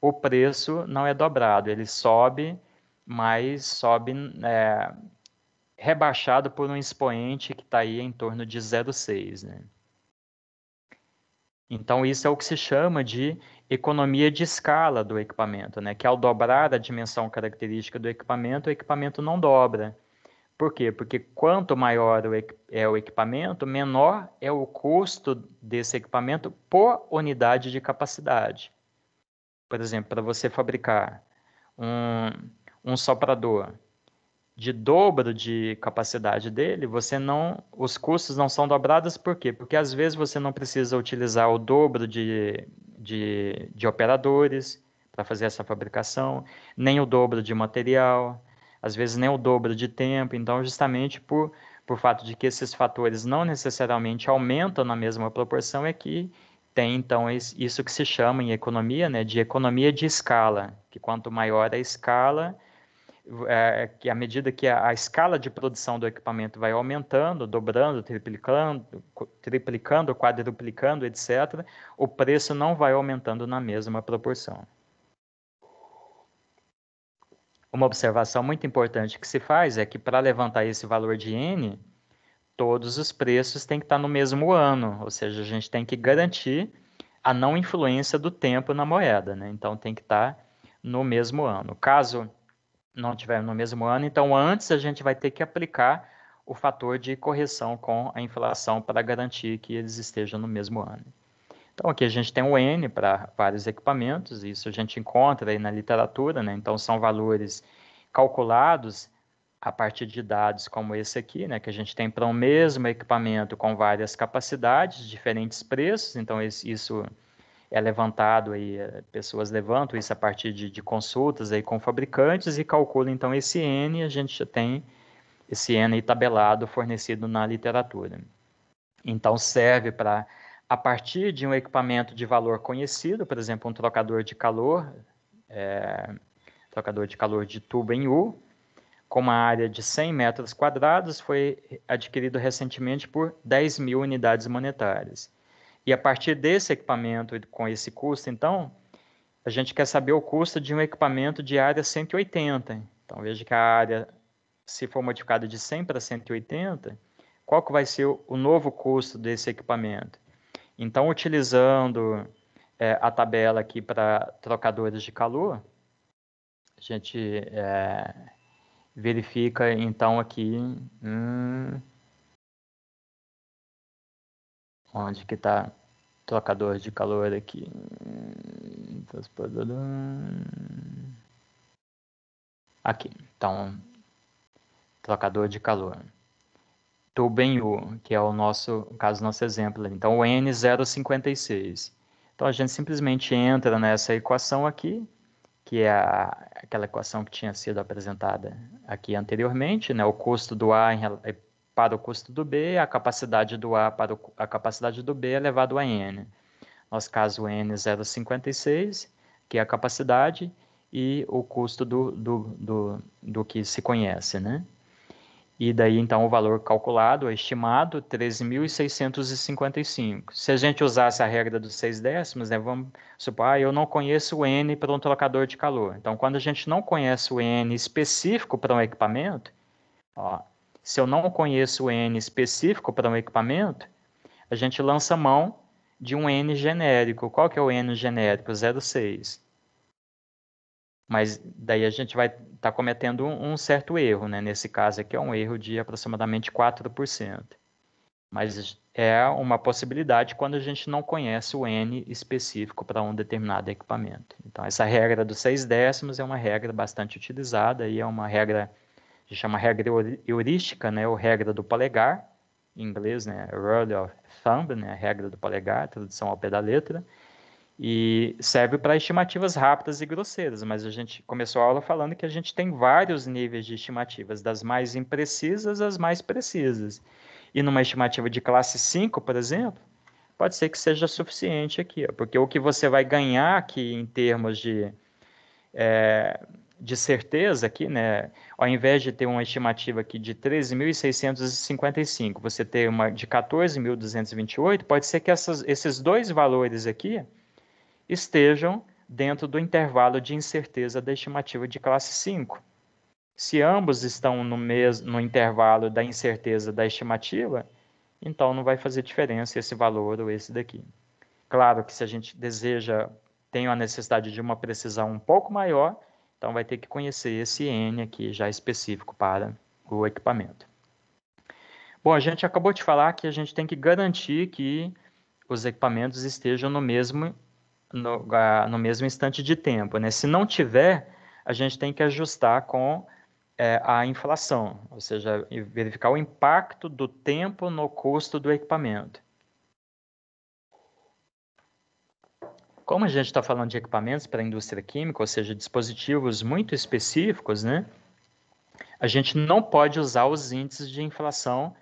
o preço não é dobrado, ele sobe, mas sobe é, rebaixado por um expoente que está aí em torno de 0,6. Né? Então, isso é o que se chama de economia de escala do equipamento, né? que ao dobrar a dimensão característica do equipamento, o equipamento não dobra. Por quê? Porque quanto maior é o equipamento, menor é o custo desse equipamento por unidade de capacidade. Por exemplo, para você fabricar um, um soprador, de dobro de capacidade dele, você não, os custos não são dobrados por quê? Porque às vezes você não precisa utilizar o dobro de, de, de operadores para fazer essa fabricação, nem o dobro de material, às vezes nem o dobro de tempo. Então, justamente por, por fato de que esses fatores não necessariamente aumentam na mesma proporção, é que tem então isso que se chama em economia, né, de economia de escala, que quanto maior a escala, é, que à medida que a, a, escala de produção do equipamento vai aumentando, dobrando, triplicando, triplicando, quadruplicando, etc., o preço não vai aumentando na mesma proporção. Uma observação muito importante que se faz é que para levantar esse valor de N, todos os preços têm que estar no mesmo ano, ou seja, a gente tem que garantir a não influência do tempo na moeda, né? então tem que estar no mesmo ano. Caso não tiveram no mesmo ano. Então, antes a gente vai ter que aplicar o fator de correção com a inflação para garantir que eles estejam no mesmo ano. Então, aqui a gente tem o N para vários equipamentos, isso a gente encontra aí na literatura, né? Então, são valores calculados a partir de dados como esse aqui, né? Que a gente tem para o um mesmo equipamento com várias capacidades, diferentes preços, então, isso é levantado aí, eh, pessoas levantam isso a partir de, de, consultas aí com fabricantes e calculam então esse N, a gente já tem esse N tabelado fornecido na literatura. Então serve para a partir de um equipamento de valor conhecido, por exemplo, um trocador de calor, é, trocador de calor de tubo em U, com uma área de 100 metros quadrados, foi adquirido recentemente por 10 mil unidades monetárias. E a partir desse equipamento, com esse custo, então, a gente quer saber o custo de um equipamento de área 180. Então, veja que a área, se for modificada de 100 para 180, qual que vai ser o novo custo desse equipamento? Então, utilizando é, a tabela aqui para trocadores de calor, a gente é, verifica, então, aqui... Hum, Onde que tá trocador de calor aqui? Transportador. Aqui. Então, trocador de calor. Tuben U, que é o nosso caso, nosso exemplo. Então, o N056. Então, a gente simplesmente entra nessa equação aqui, que é a, aquela equação que tinha sido apresentada aqui anteriormente, né? o custo do ar em, para o custo do B, a capacidade do A para o, a capacidade do B é elevado a N. Nosso caso, N é 0,56, que é a capacidade, e o custo do, do, do, do que se conhece, né? E daí, então, o valor calculado, é estimado, 13.655. Se a gente usasse a regra dos seis décimos, né, vamos supor, ah, eu não conheço o N para um trocador de calor. Então, quando a gente não conhece o N específico para um equipamento, ó, se eu não conheço o N específico para um equipamento, a gente lança mão de um N genérico. Qual que é o N genérico? 06. Mas daí a gente vai estar tá cometendo um, um, certo erro, né? Nesse caso aqui é um erro de aproximadamente 4%. Mas é uma possibilidade quando a gente não conhece o N específico para um determinado equipamento. Então, essa regra dos seis décimos é uma regra bastante utilizada e é uma regra se chama regra heurística, né, ou regra do polegar, em inglês, né, Rule of Thumb, né, regra do polegar, tradução ao pé da letra, e serve para estimativas rápidas e grosseiras, mas a gente começou a aula falando que a gente tem vários níveis de estimativas, das mais imprecisas às mais precisas. E numa estimativa de classe 5, por exemplo, pode ser que seja suficiente aqui, ó, porque o que você vai ganhar aqui em termos de é, de certeza aqui, né, ao invés de ter uma estimativa aqui de 13.655, você ter uma de 14.228, pode ser que essas, esses dois valores aqui estejam dentro do intervalo de incerteza da estimativa de classe 5. Se ambos estão no mesmo no intervalo da incerteza da estimativa, então não vai fazer diferença esse valor ou esse daqui. Claro que se a gente deseja, tem a necessidade de uma precisão um pouco maior, então vai ter que conhecer esse N aqui já específico para o equipamento. Bom, a gente acabou de falar que a gente tem que garantir que os equipamentos estejam no mesmo, no, ah, no mesmo instante de tempo. Né? Se não tiver, a gente tem que ajustar com é, a inflação, ou seja, verificar o impacto do tempo no custo do equipamento. Como a gente está falando de equipamentos para a indústria química, ou seja, dispositivos muito específicos, né? A gente não pode usar os índices de inflação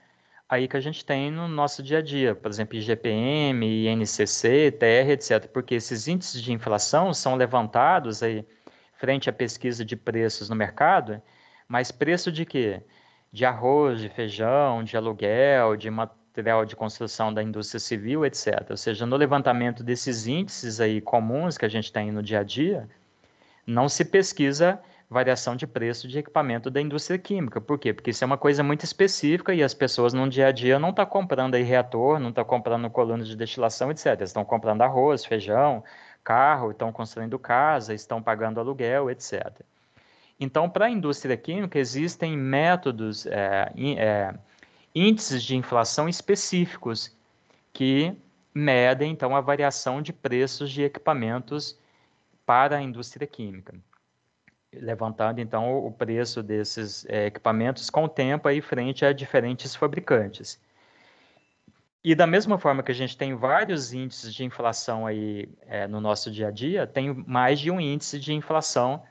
aí que a gente tem no nosso dia a dia, por exemplo, IGPM, INCC, TR, etc., porque esses índices de inflação são levantados aí frente à pesquisa de preços no mercado, mas preço de quê? De arroz, de feijão, de aluguel, de, uma, industrial de construção da indústria civil, etc. Ou seja, no levantamento desses índices aí comuns que a gente tem no dia a dia, não se pesquisa variação de preço de equipamento da indústria química. Por quê? Porque isso é uma coisa muito específica e as pessoas no dia a dia não estão tá comprando aí reator, não estão tá comprando colunas de destilação, etc. Estão comprando arroz, feijão, carro, estão construindo casa, estão pagando aluguel, etc. Então, para a indústria química, existem métodos é, é, índices de inflação específicos que medem então a variação de preços de equipamentos para a indústria química, levantando então o preço desses é, equipamentos com o tempo aí frente a diferentes fabricantes. E da mesma forma que a gente tem vários índices de inflação aí é, no nosso dia a dia, tem mais de um índice de inflação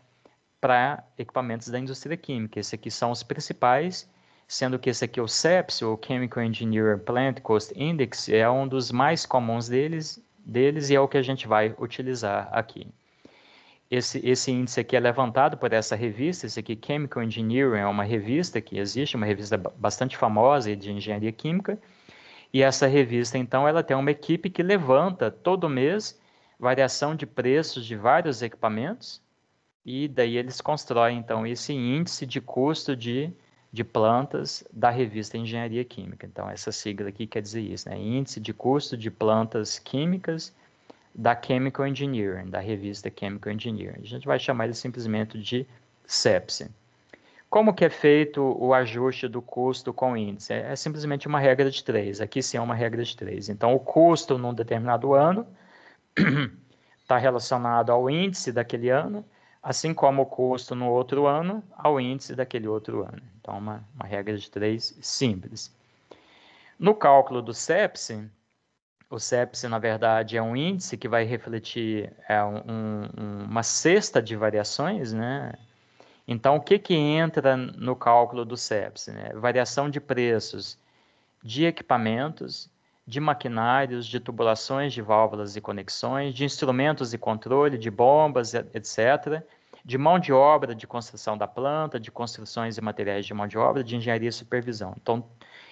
para equipamentos da indústria química. Esses aqui são os principais sendo que esse aqui é o CEPS, o Chemical Engineer Plant Cost Index, é um dos mais comuns deles, deles e é o que a gente vai utilizar aqui. Esse, esse índice aqui é levantado por essa revista, esse aqui, Chemical Engineering, é uma revista que existe, uma revista bastante famosa de engenharia química, e essa revista, então, ela tem uma equipe que levanta todo mês variação de preços de vários equipamentos, e daí eles constroem, então, esse índice de custo de de plantas da revista Engenharia Química. Então, essa sigla aqui quer dizer isso, né? Índice de custo de plantas químicas da Chemical Engineering, da revista Chemical Engineering. A gente vai chamar ele simplesmente de CEPSE. Como que é feito o ajuste do custo com o índice? é simplesmente uma regra de três. Aqui sim é uma regra de três. Então, o custo num determinado ano está [clears throat] relacionado ao índice daquele ano assim como o custo no outro ano ao índice daquele outro ano. Então, uma, uma regra de três simples. No cálculo do CEPS, o CEPS, na verdade, é um índice que vai refletir é, um, um, uma cesta de variações, né? Então, o que, que entra no cálculo do CEPS? Né? Variação de preços de equipamentos, de maquinários, de tubulações, de válvulas e conexões, de instrumentos e controle, de bombas, etc., de mão de obra, de construção da planta, de construções e materiais de mão de obra, de engenharia e supervisão. Então,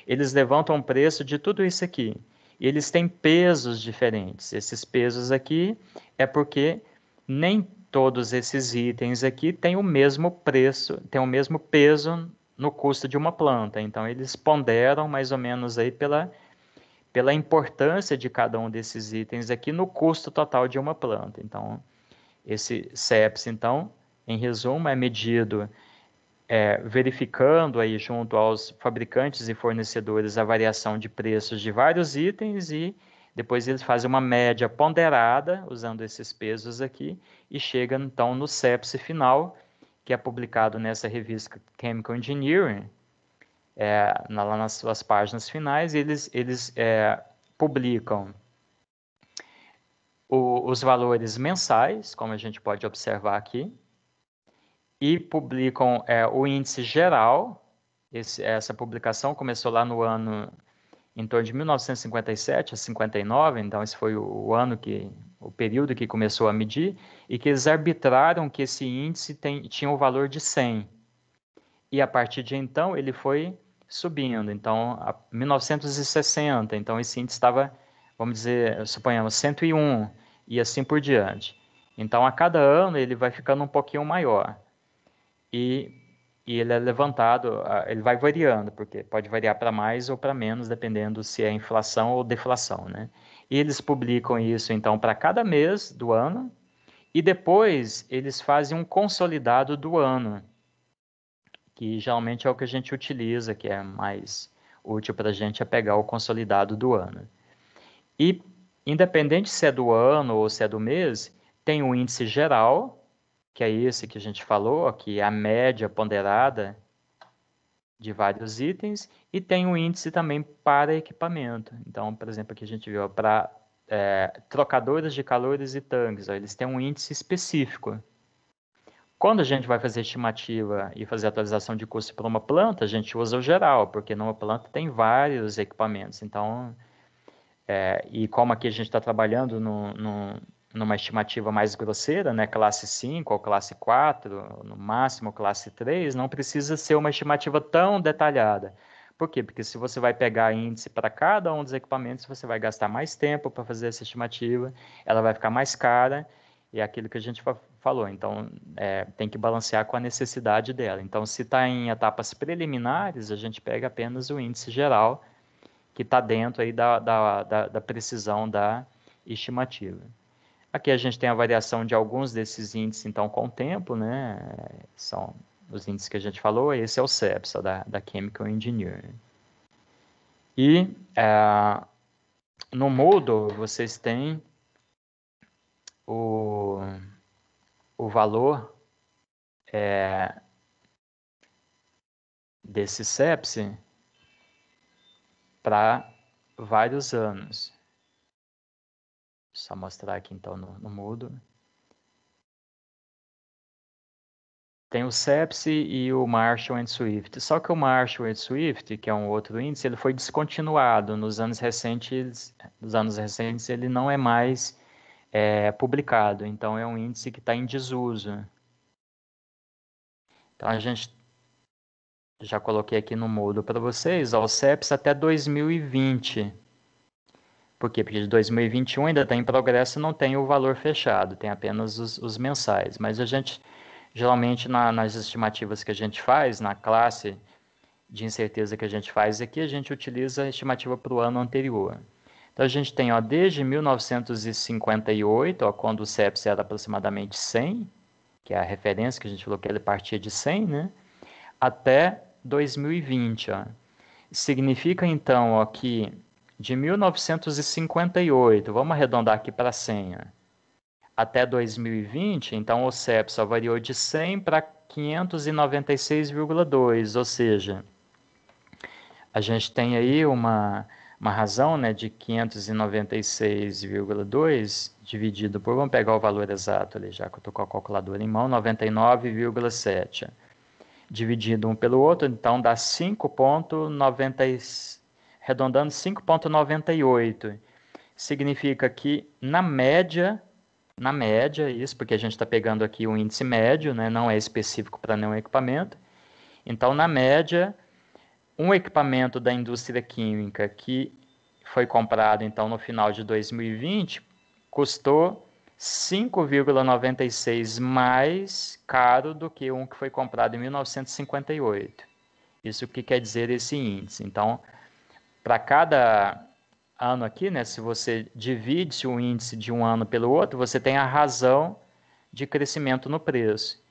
eles levantam o preço de tudo isso aqui. E eles têm pesos diferentes. Esses pesos aqui é porque nem todos esses itens aqui têm o mesmo preço, têm o mesmo peso no custo de uma planta. Então, eles ponderam mais ou menos aí pela pela importância de cada um desses itens aqui no custo total de uma planta. Então, esse CEPS, então, em resumo, é medido é, verificando aí junto aos fabricantes e fornecedores a variação de preços de vários itens e depois eles fazem uma média ponderada usando esses pesos aqui e chega então no CEPS final, que é publicado nessa revista Chemical Engineering, é, na, lá nas suas páginas finais, eles, eles é, publicam o, os valores mensais, como a gente pode observar aqui, e publicam é, o índice geral. Esse, essa publicação começou lá no ano em torno de 1957 a 59, então esse foi o, ano que o período que começou a medir e que eles arbitraram que esse índice tem, tinha o um valor de 100. E a partir de então ele foi subindo. Então, 1960, então esse índice estava, vamos dizer, suponhamos 101 e assim por diante. Então, a cada ano ele vai ficando um pouquinho maior. E, e ele é levantado, ele vai variando, porque pode variar para mais ou para menos, dependendo se é inflação ou deflação, né? E eles publicam isso, então, para cada mês do ano, e depois eles fazem um consolidado do ano que geralmente é o que a gente utiliza, que é mais útil para a gente é pegar o consolidado do ano. E independente se é do ano ou se é do mês, tem o índice geral, que é esse que a gente falou, que é a média ponderada de vários itens, e tem o índice também para equipamento. Então, por exemplo, aqui a gente viu para é, eh, trocadores de calores e tanques, ó, eles têm um índice específico. Quando a gente vai fazer estimativa e fazer atualização de custo para uma planta, a gente usa o geral, porque numa planta tem vários equipamentos. Então, é, e como aqui a gente está trabalhando no, no, numa estimativa mais grosseira, né, classe 5 ou classe 4, no máximo classe 3, não precisa ser uma estimativa tão detalhada. Por quê? Porque se você vai pegar índice para cada um dos equipamentos, você vai gastar mais tempo para fazer essa estimativa, ela vai ficar mais cara, e é aquilo que a gente falou. Então, é, tem que balancear com a necessidade dela. Então, se está em etapas preliminares, a gente pega apenas o índice geral, que está dentro aí da, da, da, da precisão da estimativa. Aqui a gente tem a variação de alguns desses índices, então, com o tempo, né? São os índices que a gente falou, esse é o CEPSA, da, da Chemical Engineering. E é, no Moodle, vocês têm o o valor é, desse sepse para vários anos. Só mostrar aqui então no, no mudo. Tem o sepse e o Marshall and Swift. Só que o Marshall and Swift, que é um outro índice, ele foi descontinuado nos anos recentes. Nos anos recentes ele não é mais é, publicado. Então, é um índice que está em desuso. Então, a gente já coloquei aqui no modo para vocês, ó, o CEPS até 2020. Por quê? Porque de 2021 ainda está em progresso e não tem o valor fechado, tem apenas os, os mensais. Mas a gente, geralmente, na, nas estimativas que a gente faz, na classe de incerteza que a gente faz aqui, a gente utiliza a estimativa para o ano anterior. Então a gente tem ó, desde 1958, ó, quando o CEPS era aproximadamente 100, que é a referência que a gente falou que ele partia de 100, né? até 2020. Ó. Significa então ó, que de 1958, vamos arredondar aqui para 100, ó, até 2020, então o CEPS ó, variou de 100 para 596,2, ou seja, a gente tem aí uma uma razão né, de 596,2 dividido por, vamos pegar o valor exato ali, já que eu estou com a calculadora em mão, 99,7. Dividido um pelo outro, então dá 5,90, redondando 5,98. Significa que, na média, na média, isso porque a gente está pegando aqui o um índice médio, né, não é específico para nenhum equipamento, então, na média, um equipamento da indústria química que foi comprado então no final de 2020 custou 5,96 mais caro do que um que foi comprado em 1958. Isso que quer dizer esse índice. Então, para cada ano aqui, né, se você divide o índice de um ano pelo outro, você tem a razão de crescimento no preço.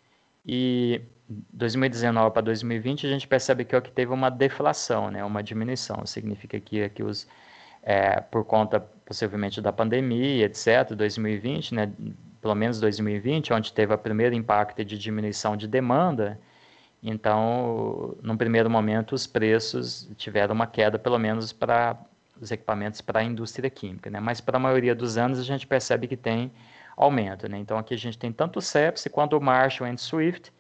E 2019 para 2020, a gente percebe que, ó, é que teve uma deflação, né, uma diminuição. Significa que, que os, é, por conta possivelmente da pandemia, etc., 2020, né, pelo menos 2020, onde teve o primeiro impacto de diminuição de demanda, então, num primeiro momento, os preços tiveram uma queda, pelo menos para os equipamentos para a indústria química, né? mas para a maioria dos anos a gente percebe que tem aumento. Né? Então, aqui a gente tem tanto o CEPS quanto o Marshall and Swift,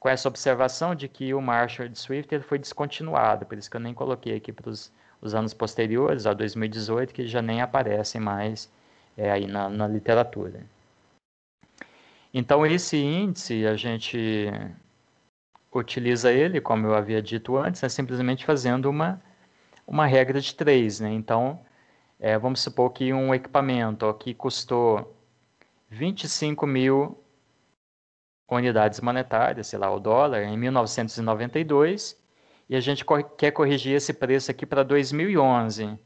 com essa observação de que o Marshall de Swift ele foi descontinuado, por isso que eu nem coloquei aqui para os anos posteriores, a 2018, que já nem aparecem mais é, aí na, na literatura. Então, esse índice, a gente utiliza ele, como eu havia dito antes, né, simplesmente fazendo uma, uma regra de três. Né? Então, é, vamos supor que um equipamento ó, que custou 25 mil com unidades monetárias, sei lá, o dólar, em 1992, e a gente quer corrigir esse preço aqui para 2011,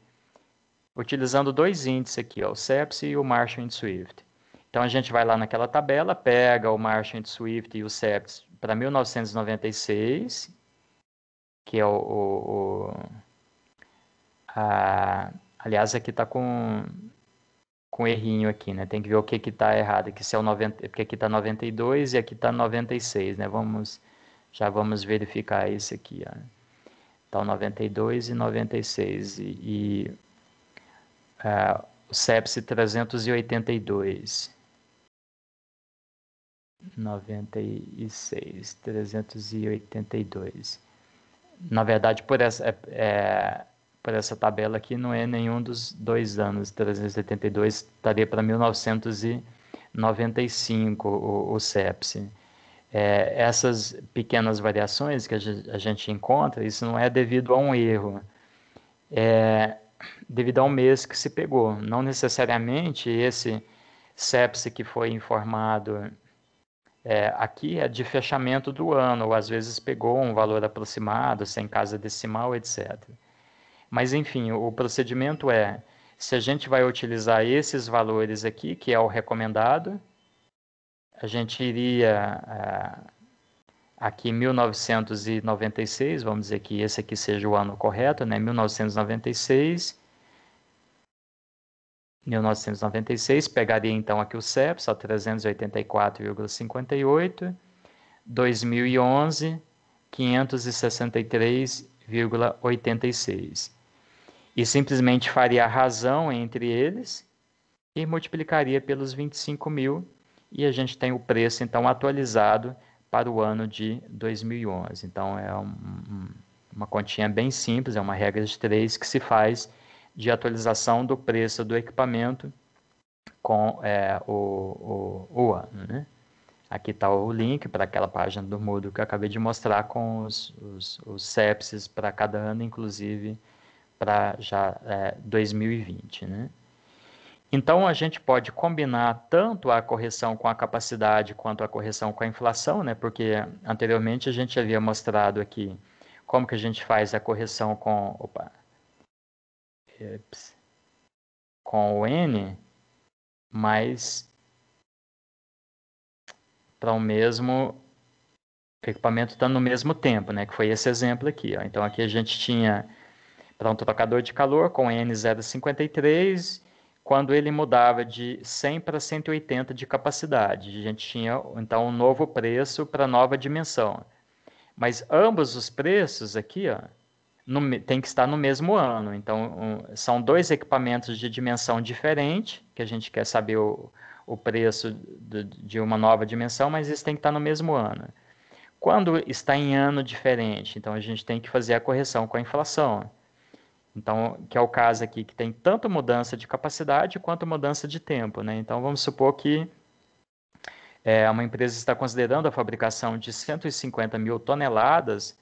utilizando dois índices aqui, ó, o CEPS e o Marshall Swift. Então a gente vai lá naquela tabela, pega o Marshall Swift e o CEPS para 1996, que é o, o, o a, aliás aqui está com com errinho aqui, né? Tem que ver o que que tá errado, que se é o 90, porque aqui tá 92 e aqui tá 96, né? Vamos já vamos verificar isso aqui, ó. Tá então 92 e 96 e, e uh, o sepsi 382. 96, 382. Na verdade, por essa é, é por essa tabela aqui, não é nenhum dos dois anos. 372 estaria para 1995 o, o É, essas pequenas variações que a gente, a gente encontra, isso não é devido a um erro. É, devido ao mês que se pegou. Não necessariamente esse sepse que foi informado é, aqui é de fechamento do ano, ou às vezes pegou um valor aproximado, sem casa decimal, etc. Mas, enfim, o procedimento é: se a gente vai utilizar esses valores aqui, que é o recomendado, a gente iria é, aqui 1996, vamos dizer que esse aqui seja o ano correto, né? 1996. 1996, pegaria então aqui o CEPS, 384,58, 2011, 563,86 e simplesmente faria a razão entre eles e multiplicaria pelos 25 mil, e a gente tem o preço então atualizado para o ano de 2011. Então é um, uma continha bem simples, é uma regra de três que se faz de atualização do preço do equipamento com é, o, o, o, ano. Né? Aqui está o link para aquela página do Moodle que eu acabei de mostrar com os, os, os CEPs para cada ano, inclusive para já é, 2020, né? Então a gente pode combinar tanto a correção com a capacidade quanto a correção com a inflação, né? Porque anteriormente a gente havia mostrado aqui como que a gente faz a correção com opa, ups, com o n mas para o mesmo equipamento está no mesmo tempo, né? Que foi esse exemplo aqui. Ó. Então aqui a gente tinha para um trocador de calor com N053, quando ele mudava de 100 para 180 de capacidade. A gente tinha então um novo preço para nova dimensão. Mas ambos os preços aqui ó, no, tem que estar no mesmo ano. Então, um, são dois equipamentos de dimensão diferente, que a gente quer saber o, o preço de uma nova dimensão, mas isso tem que estar no mesmo ano. Quando está em ano diferente, então a gente tem que fazer a correção com a inflação. Então, que é o caso aqui que tem tanto mudança de capacidade quanto mudança de tempo, né? Então, vamos supor que é, uma empresa está considerando a fabricação de 150 mil toneladas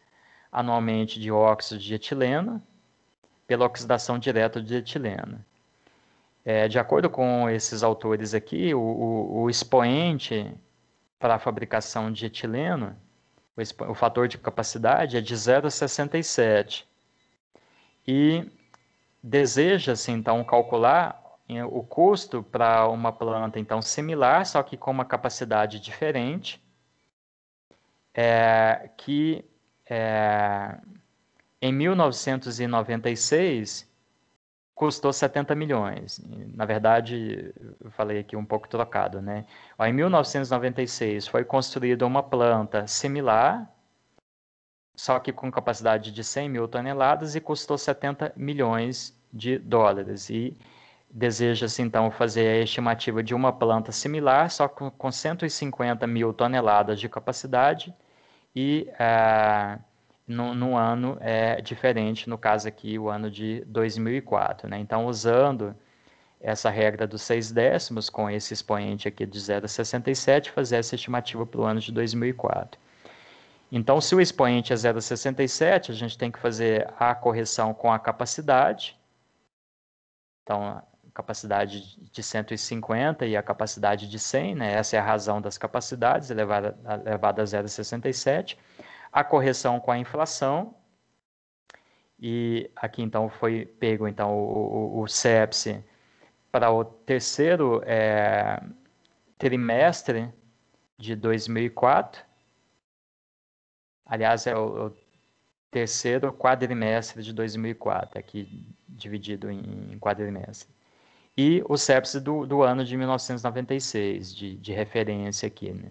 anualmente de óxido de etileno pela oxidação direta de etileno. É, de acordo com esses autores aqui, o, o, o expoente para a fabricação de etileno, o, o fator de capacidade é de 0,67 e deseja-se então calcular eh, o custo para uma planta então similar, só que com uma capacidade diferente, é, que é, em 1996 custou 70 milhões. Na verdade, eu falei aqui um pouco trocado, né? em 1996 foi construída uma planta similar só que com capacidade de 100 mil toneladas e custou 70 milhões de dólares. E deseja-se então fazer a estimativa de uma planta similar, só com, com 150 mil toneladas de capacidade e ah, no, no, ano é diferente, no caso aqui, o ano de 2004. Né? Então, usando essa regra dos seis décimos, com esse expoente aqui de 0,67, fazer essa estimativa para o ano de 2004. Então, se o expoente é 0,67, a gente tem que fazer a correção com a capacidade. Então, capacidade de 150 e a capacidade de 100, né? essa é a razão das capacidades, elevada, elevada a 0,67. A correção com a inflação, e aqui então foi pego então o, o, o CEPS para o terceiro é, trimestre de 2004, Aliás, é o, o terceiro quadrimestre de 2004, aqui dividido em, em quadrimestre. E o sepsis do, do, ano de 1996, de, de referência aqui. Né?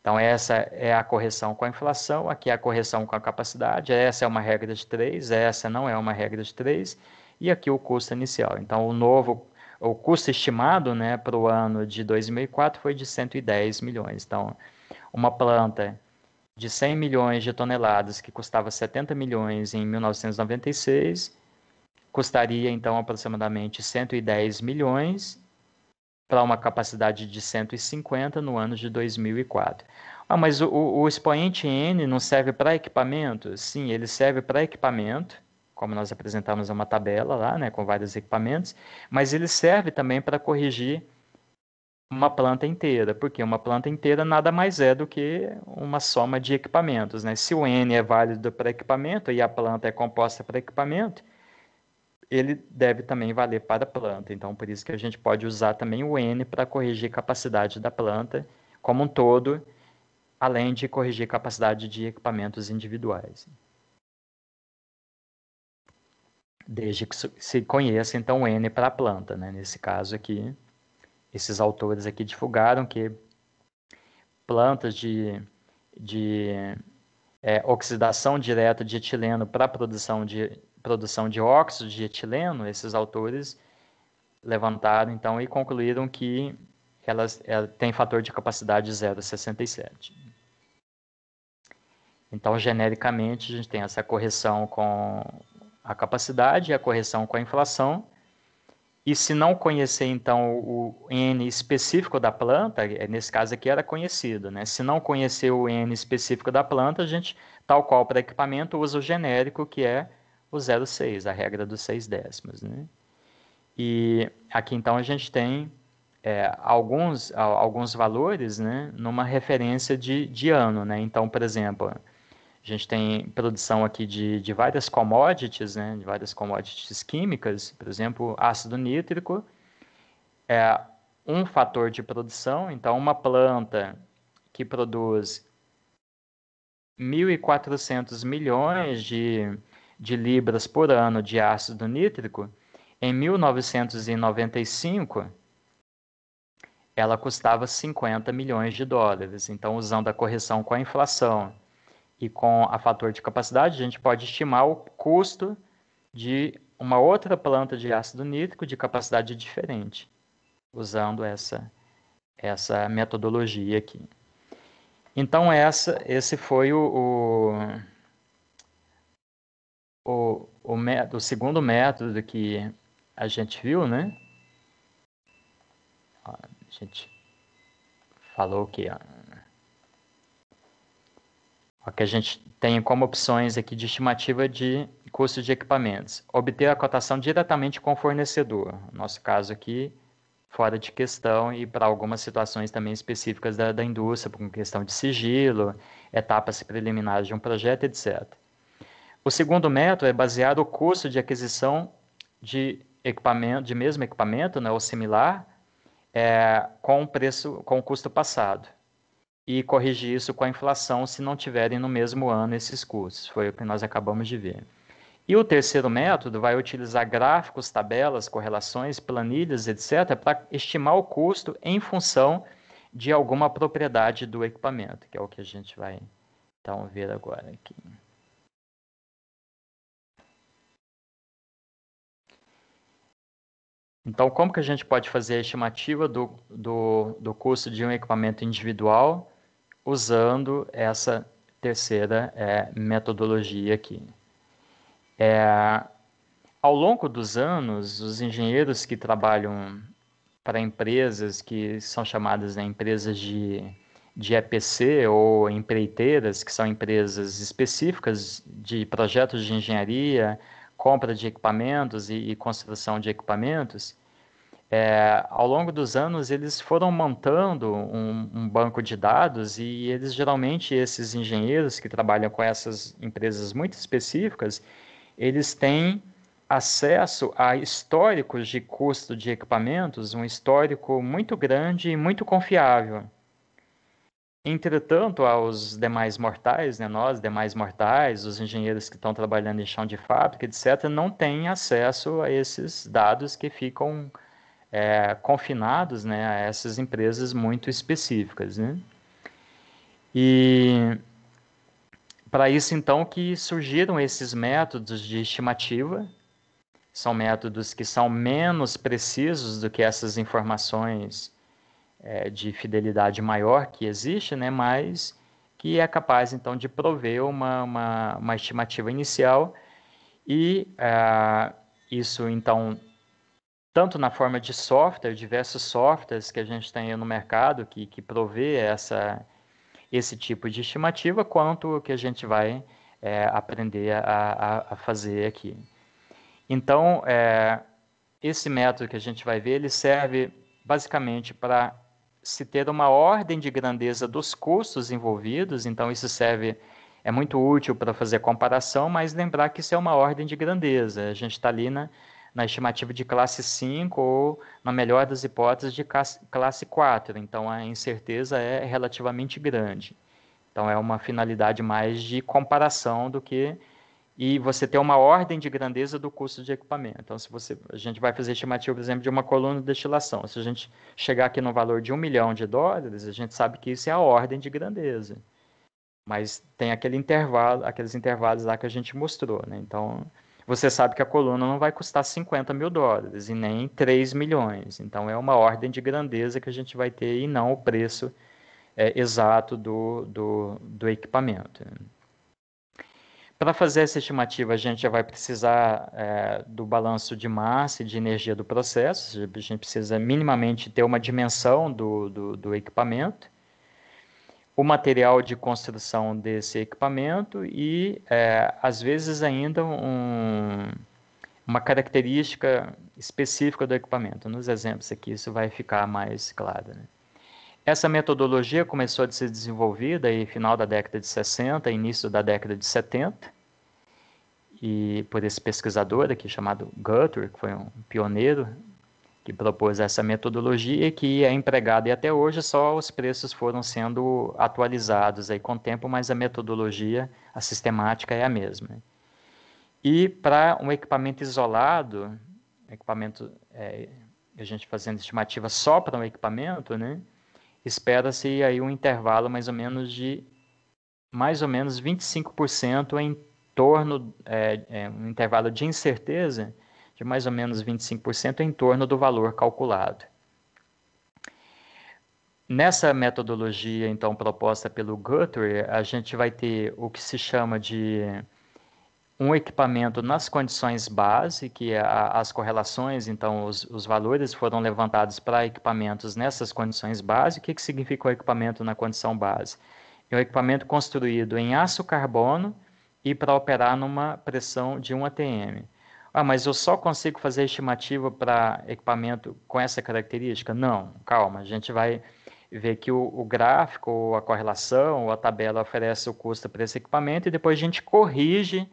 Então, essa é a correção com a inflação, aqui é a correção com a capacidade, essa é uma regra de três, essa não é uma regra de três, e aqui o custo inicial. Então, o novo, o custo estimado né, para o ano de 2004 foi de 110 milhões. Então, uma planta de 100 milhões de toneladas, que custava 70 milhões em 1996, custaria então aproximadamente 110 milhões para uma capacidade de 150 no ano de 2004. Ah, mas o, o expoente N não serve para equipamento? Sim, ele serve para equipamento, como nós apresentamos uma tabela lá, né, com vários equipamentos, mas ele serve também para corrigir uma planta inteira, porque uma planta inteira nada mais é do que uma soma de equipamentos. Né? Se o N é válido para equipamento e a planta é composta para equipamento, ele deve também valer para a planta. Então, por isso que a gente pode usar também o N para corrigir a capacidade da planta como um todo, além de corrigir a capacidade de equipamentos individuais. Desde que se conheça, então, o N para a planta, né? nesse caso aqui, esses autores aqui divulgaram que plantas de, de é, oxidação direta de etileno para produção de, produção de óxido de etileno, esses autores levantaram então e concluíram que elas ela é, têm fator de capacidade 0,67. Então, genericamente, a gente tem essa correção com a capacidade e a correção com a inflação e se não conhecer, então, o N específico da planta, é, nesse caso aqui era conhecido, né? Se não conhecer o N específico da planta, a gente, tal qual para equipamento, usa o genérico, que é o 06, a regra dos seis décimos, né? E aqui, então, a gente tem é, alguns, alguns valores, né? Numa referência de, de ano, né? Então, por exemplo, a gente tem produção aqui de, de várias commodities, né, de várias commodities químicas, por exemplo, ácido nítrico é um fator de produção, então uma planta que produz 1.400 milhões de, de libras por ano de ácido nítrico, em 1995 ela custava 50 milhões de dólares. Então, usando a correção com a inflação, e com a fator de capacidade, a gente pode estimar o custo de uma outra planta de ácido nítrico de capacidade diferente, usando essa, essa metodologia aqui. Então, essa, esse foi o, o, o, o, o segundo método que a gente viu, né? A gente falou que o que a gente tem como opções aqui de estimativa de custo de equipamentos. Obter a cotação diretamente com o fornecedor. nosso caso aqui, fora de questão e para algumas situações também específicas da, da indústria, por questão de sigilo, etapas preliminares de um projeto, etc. O segundo método é basear o custo de aquisição de equipamento, de mesmo equipamento, né, ou similar, é, com o preço, com o custo passado e corrigir isso com a inflação se não tiverem no mesmo ano esses custos. Foi o que nós acabamos de ver. E o terceiro método vai utilizar gráficos, tabelas, correlações, planilhas, etc., para estimar o custo em função de alguma propriedade do equipamento, que é o que a gente vai então ver agora aqui. Então, como que a gente pode fazer a estimativa do, do, do custo de um equipamento individual usando essa terceira é, metodologia aqui. É, ao longo dos anos, os engenheiros que trabalham para empresas que são chamadas né, empresas de, de EPC ou empreiteiras, que são empresas específicas de projetos de engenharia, compra de equipamentos e, e construção de equipamentos, é, ao longo dos anos eles foram montando um, um, banco de dados e eles geralmente esses engenheiros que trabalham com essas empresas muito específicas eles têm acesso a históricos de custo de equipamentos um histórico muito grande e muito confiável entretanto aos demais mortais né, nós demais mortais os engenheiros que estão trabalhando em chão de fábrica etc não têm acesso a esses dados que ficam é, confinados né, a essas empresas muito específicas. Né? E para isso, então, que surgiram esses métodos de estimativa, são métodos que são menos precisos do que essas informações é, de fidelidade maior que existe, né, mas que é capaz, então, de prover uma, uma, uma estimativa inicial e uh, isso, então, tanto na forma de software, diversos softwares que a gente tem no mercado que, que provê essa, esse tipo de estimativa, quanto o que a gente vai é, aprender a, a, fazer aqui. Então, é, esse método que a gente vai ver, ele serve basicamente para se ter uma ordem de grandeza dos custos envolvidos, então isso serve, é muito útil para fazer comparação, mas lembrar que isso é uma ordem de grandeza, a gente está ali na, na estimativa de classe 5 ou, na melhor das hipóteses, de classe 4. Então, a incerteza é relativamente grande. Então, é uma finalidade mais de comparação do que. E você ter uma ordem de grandeza do custo de equipamento. Então, se você, a gente vai fazer estimativa, por exemplo, de uma coluna de destilação. Se a gente chegar aqui no valor de um milhão de dólares, a gente sabe que isso é a ordem de grandeza. Mas tem aquele intervalo, aqueles intervalos lá que a gente mostrou. Né? Então, você sabe que a coluna não vai custar 50 mil dólares e nem 3 milhões. Então é uma ordem de grandeza que a gente vai ter e não o preço é, exato do, do, do equipamento. Para fazer essa estimativa, a gente já vai precisar é, do balanço de massa e de energia do processo, a gente precisa minimamente ter uma dimensão do, do, do equipamento o material de construção desse equipamento e, é, às vezes, ainda um, uma característica específica do equipamento. Nos exemplos aqui, isso vai ficar mais claro. Né? Essa metodologia começou a ser desenvolvida em final da década de 60, início da década de 70, e por esse pesquisador aqui chamado Guthrie, que foi um pioneiro que propôs essa metodologia que é empregada e até hoje só os preços foram sendo atualizados aí com o tempo, mas a metodologia, a sistemática é a mesma. E para um equipamento isolado, equipamento é, a gente fazendo estimativa só para um equipamento, né? Espera-se aí um intervalo mais ou menos de mais ou menos 25% em torno é, é, um intervalo de incerteza de mais ou menos 25% em torno do valor calculado. Nessa metodologia, então, proposta pelo Guthrie, a gente vai ter o que se chama de um equipamento nas condições base, que é as correlações, então, os, os valores foram levantados para equipamentos nessas condições base. O que, que significa o equipamento na condição base? É um equipamento construído em aço carbono e para operar numa pressão de 1 atm. Ah, mas eu só consigo fazer estimativa para equipamento com essa característica? Não, calma, a gente vai ver que o, o gráfico, a correlação, a tabela oferece o custo para esse equipamento e depois a gente corrige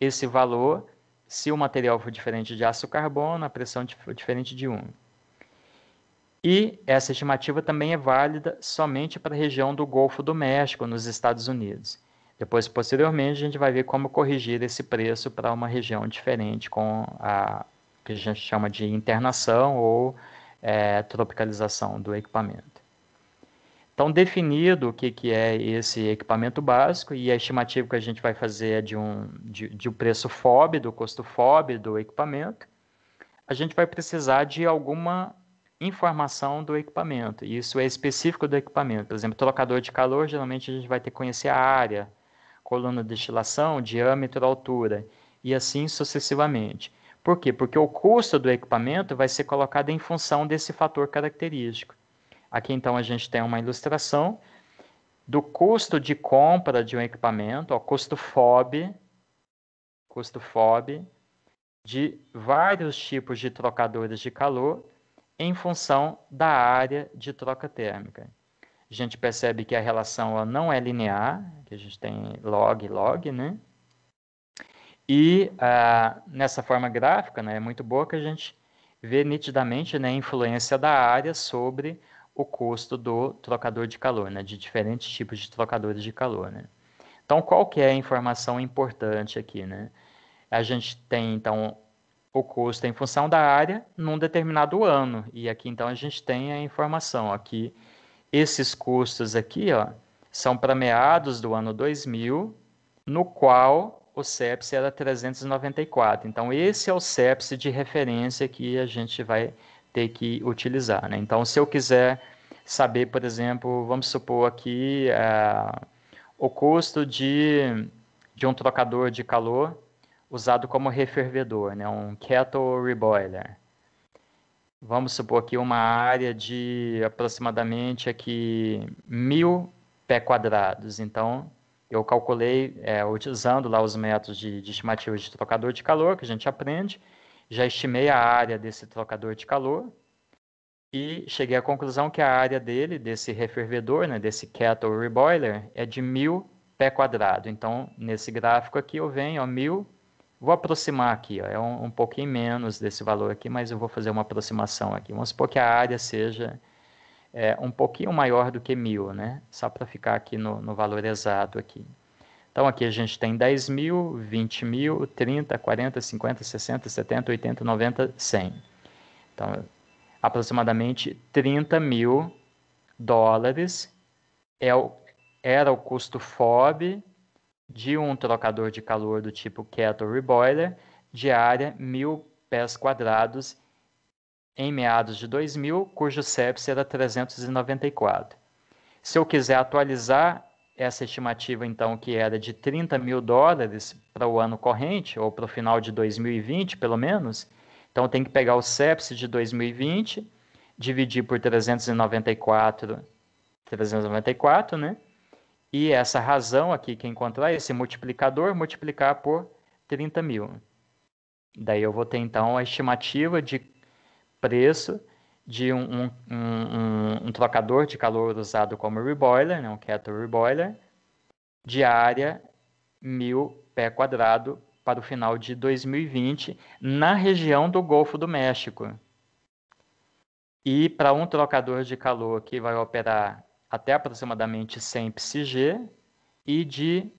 esse valor se o material for diferente de aço carbono, a pressão for diferente de 1. E essa estimativa também é válida somente para a região do Golfo do México, nos Estados Unidos. Depois, posteriormente, a gente vai ver como corrigir esse preço para uma região diferente com a que a gente chama de internação ou é, tropicalização do equipamento. Então, definido o que, que é esse equipamento básico e a estimativa que a gente vai fazer é de um, de, de um preço FOB, do custo FOB do equipamento, a gente vai precisar de alguma informação do equipamento. Isso é específico do equipamento. Por exemplo, trocador de calor, geralmente a gente vai ter que conhecer a área coluna destilação, diâmetro, altura e assim sucessivamente. Por quê? Porque o custo do equipamento vai ser colocado em função desse fator característico. Aqui então a gente tem uma ilustração do custo de compra de um equipamento, o custo FOB, custo FOB de vários tipos de trocadores de calor em função da área de troca térmica a gente percebe que a relação ela não é linear, que a gente tem log, log, né? E ah, nessa forma gráfica, né, é muito boa que a gente vê nitidamente né, a influência da área sobre o custo do trocador de calor, né, de diferentes tipos de trocadores de calor. Né? Então, qual que é a informação importante aqui? Né? A gente tem, então, o custo em função da área num determinado ano, e aqui, então, a gente tem a informação aqui esses custos aqui ó, são para meados do ano 2000, no qual o CEPS era 394. Então, esse é o CEPS de referência que a gente vai ter que utilizar. Né? Então, se eu quiser saber, por exemplo, vamos supor aqui é, o custo de, de um trocador de calor usado como refervedor, né? um kettle reboiler vamos supor aqui uma área de aproximadamente aqui mil pé quadrados. Então, eu calculei, é, utilizando lá os métodos de, de estimativa de trocador de calor, que a gente aprende, já estimei a área desse trocador de calor e cheguei à conclusão que a área dele, desse refervedor, né, desse kettle reboiler, é de mil pé quadrado. Então, nesse gráfico aqui, eu venho a mil Vou aproximar aqui, ó, é um, um pouquinho menos desse valor aqui, mas eu vou fazer uma aproximação aqui. Vamos supor que a área seja é, um pouquinho maior do que mil, né? Só para ficar aqui no, no valor exato aqui. Então aqui a gente tem 10 mil, 20 mil, 30, 40, 50, 60, 70, 80, 90, 100. Então aproximadamente 30 mil dólares é o, era o custo FOB de um trocador de calor do tipo Kettle Boiler de área 1.000 pés quadrados em meados de 2000, cujo CEPS era 394. Se eu quiser atualizar essa estimativa, então, que era de 30 mil dólares para o ano corrente, ou para o final de 2020, pelo menos, então tem que pegar o CEPS de 2020, dividir por 394, 394, né? E essa razão aqui que encontrar, esse multiplicador, multiplicar por 30 mil. Daí eu vou ter então a estimativa de preço de um, um, um, um trocador de calor usado como reboiler, né, um kettle reboiler, de área mil pé quadrado para o final de 2020 na região do Golfo do México. E para um trocador de calor que vai operar até aproximadamente 100 psg e de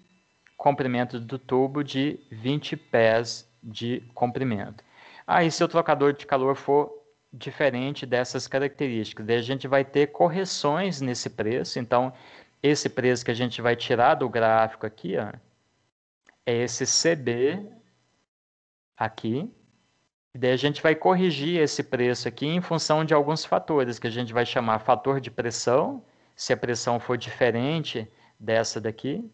comprimento do tubo de 20 pés de comprimento. Aí, ah, se o trocador de calor for diferente dessas características, daí a gente vai ter correções nesse preço. Então, esse preço que a gente vai tirar do gráfico aqui, ó, é esse CB aqui. E daí a gente vai corrigir esse preço aqui em função de alguns fatores que a gente vai chamar fator de pressão, se a pressão for diferente dessa daqui.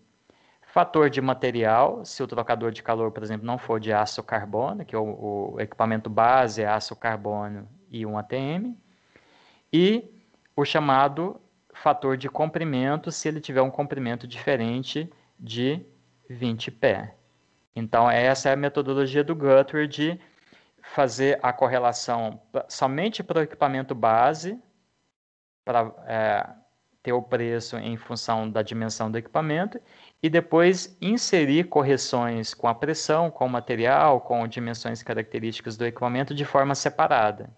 Fator de material, se o trocador de calor, por exemplo, não for de aço carbono, que é o, o equipamento base é aço carbono e um ATM. E o chamado fator de comprimento, se ele tiver um comprimento diferente de 20 pé. Então, essa é a metodologia do Guthrie de fazer a correlação somente para o equipamento base, para é, ter o preço em função da dimensão do equipamento e depois inserir correções com a pressão, com o material, com dimensões características do equipamento de forma separada.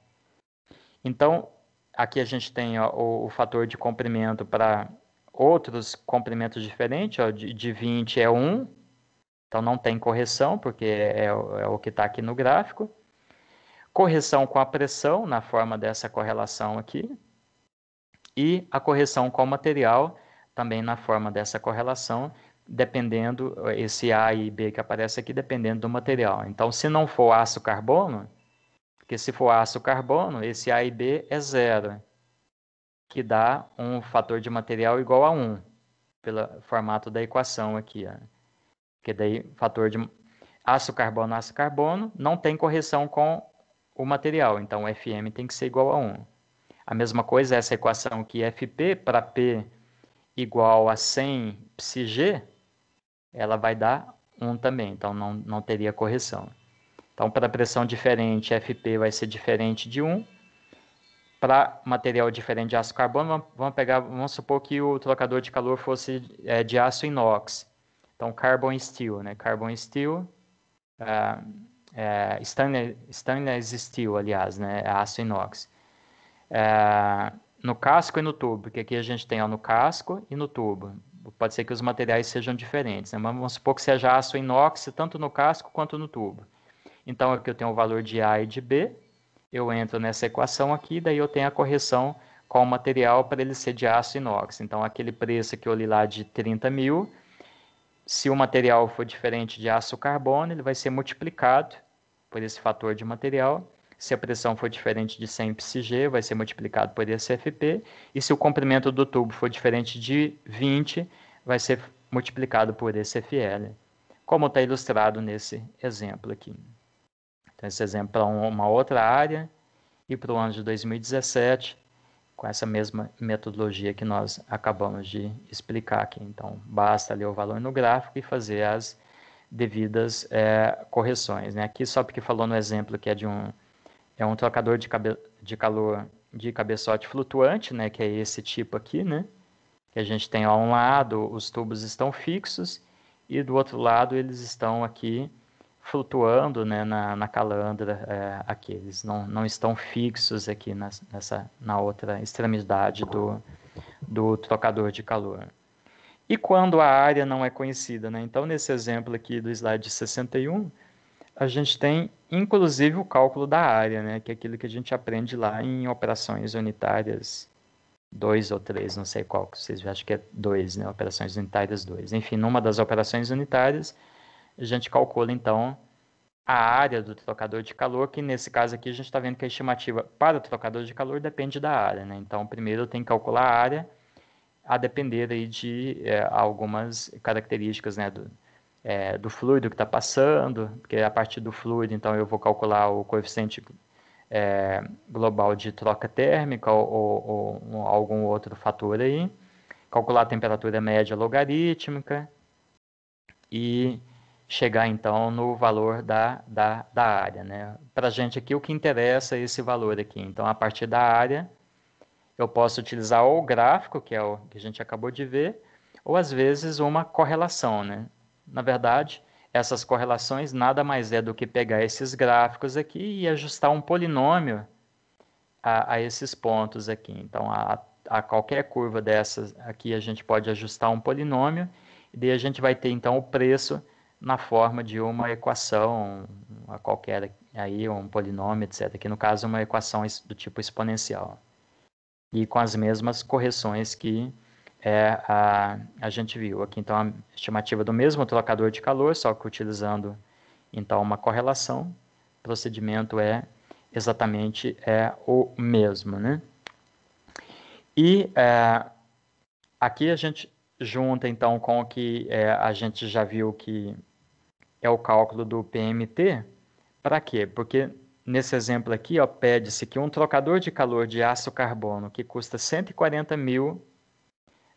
Então, aqui a gente tem ó, o, o, fator de comprimento para outros comprimentos diferentes, ó, de, de 20 é 1, então não tem correção, porque é, é, é o que está aqui no gráfico. Correção com a pressão, na forma dessa correlação aqui e a correção o material, também na forma dessa correlação, dependendo, esse A e B que aparece aqui, dependendo do material. Então, se não for aço carbono, porque se for aço carbono, esse A e B é zero, que dá um fator de material igual a 1, pelo formato da equação aqui. Porque Que daí, fator de aço carbono, aço carbono, não tem correção com o material. Então, o FM tem que ser igual a 1. A mesma coisa é essa equação que FP para P igual a 100 psg, ela vai dar 1 também, então não, não teria correção. Então, para pressão diferente, FP vai ser diferente de 1. Para material diferente de aço carbono, vamos, pegar, vamos supor que o trocador de calor fosse é, de aço inox. Então, carbon steel, né? Carbon steel, uh, é, stainless steel, aliás, né? É aço inox é, no casco e no tubo, porque aqui a gente tem ó, no casco e no tubo. Pode ser que os materiais sejam diferentes, né? mas vamos supor que seja aço inox, tanto no casco quanto no tubo. Então aqui eu tenho o valor de A e de B, eu entro nessa equação aqui, daí eu tenho a correção com o material para ele ser de aço inox. Então aquele preço que eu li lá de 30 mil, se o material for diferente de aço carbono, ele vai ser multiplicado por esse fator de material se a pressão for diferente de 100 psg, vai ser multiplicado por FP. E se o comprimento do tubo for diferente de 20, vai ser multiplicado por FL, como está ilustrado nesse exemplo aqui. Então, esse exemplo é uma outra área. E para o ano de 2017, com essa mesma metodologia que nós acabamos de explicar aqui. Então, basta ler o valor no gráfico e fazer as devidas é, correções. Né? Aqui, só porque falou no exemplo que é de um é um trocador de, cabe... de calor de cabeçote flutuante, né, que é esse tipo aqui, né, que a gente tem a um lado os tubos estão fixos e do outro lado eles estão aqui flutuando né, na, na calandra é, aqui, eles não, não estão fixos aqui nas, nessa, na outra extremidade do, do trocador de calor. E quando a área não é conhecida, né? então nesse exemplo aqui do slide 61, a gente tem inclusive o cálculo da área, né? que é aquilo que a gente aprende lá em operações unitárias 2 ou 3, não sei qual, que vocês acham que é 2, né? operações unitárias 2. Enfim, numa das operações unitárias, a gente calcula então a área do trocador de calor, que nesse caso aqui a gente está vendo que a estimativa para o trocador de calor depende da área. Né? Então, primeiro eu tenho que calcular a área, a depender aí de é, algumas características né, do, é, do fluido que está passando, porque a partir do fluido, então, eu vou calcular o coeficiente é, global de troca térmica ou, ou, ou, algum outro fator aí, calcular a temperatura média logarítmica e chegar, então, no valor da, da, da área. Né? Para a gente aqui, o que interessa é esse valor aqui. Então, a partir da área, eu posso utilizar o gráfico, que é o que a gente acabou de ver, ou às vezes uma correlação, né? Na verdade, essas correlações nada mais é do que pegar esses gráficos aqui e ajustar um polinômio a, a esses pontos aqui. Então, a, a qualquer curva dessas aqui, a gente pode ajustar um polinômio e daí a gente vai ter, então, o preço na forma de uma equação, a qualquer aí, um polinômio, etc. Aqui, no caso, é uma equação do tipo exponencial. E com as mesmas correções que é a, a gente viu aqui então a estimativa é do mesmo trocador de calor, só que utilizando então uma correlação, o procedimento é exatamente é o mesmo, né? E é, aqui a gente junta então com o que é, a gente já viu que é o cálculo do PMT, para quê? Porque nesse exemplo aqui, pede-se que um trocador de calor de aço carbono que custa 140 mil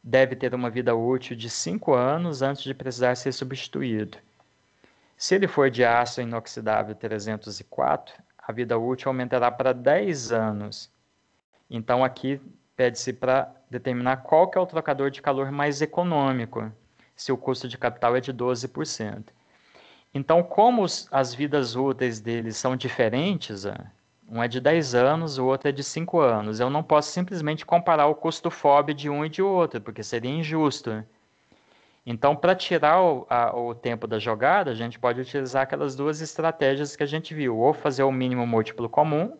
deve ter uma vida útil de 5 anos antes de precisar ser substituído. Se ele for de aço inoxidável 304, a vida útil aumentará para 10 anos. Então aqui pede-se para determinar qual que é o trocador de calor mais econômico, se o custo de capital é de 12%. Então, como as vidas úteis deles são diferentes, ah, um é de 10 anos, o outro é de 5 anos. Eu não posso simplesmente comparar o custo FOB de um e de outro, porque seria injusto. Né? Então, para tirar o, a, o, tempo da jogada, a gente pode utilizar aquelas duas estratégias que a gente viu. Ou fazer o mínimo múltiplo comum,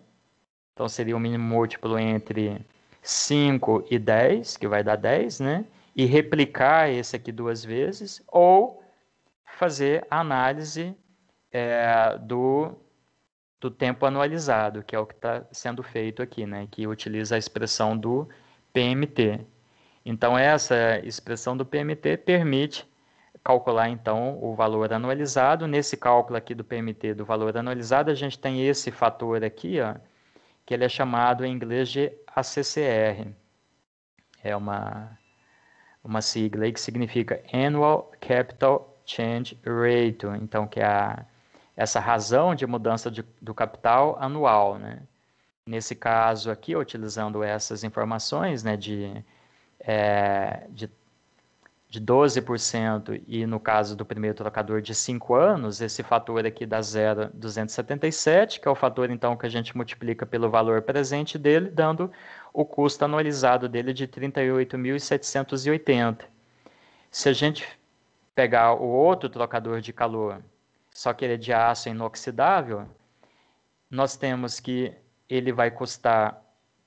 então seria o mínimo múltiplo entre 5 e 10, que vai dar 10, né? E replicar esse aqui duas vezes, ou fazer a análise é, do do tempo anualizado, que é o que está sendo feito aqui, né? que utiliza a expressão do PMT. Então, essa expressão do PMT permite calcular, então, o valor anualizado. Nesse cálculo aqui do PMT do valor anualizado, a gente tem esse fator aqui, ó, que ele é chamado em inglês de ACCR. É uma, uma sigla aí que significa Annual Capital Change Rate, então, que é a essa razão de mudança de, do capital anual. Né? Nesse caso aqui, utilizando essas informações né, de, é, de, de 12% e no caso do primeiro trocador de 5 anos, esse fator aqui dá 0,277, que é o fator então que a gente multiplica pelo valor presente dele, dando o custo anualizado dele de 38.780. Se a gente pegar o outro trocador de calor, só que ele é de aço inoxidável, nós temos que ele vai custar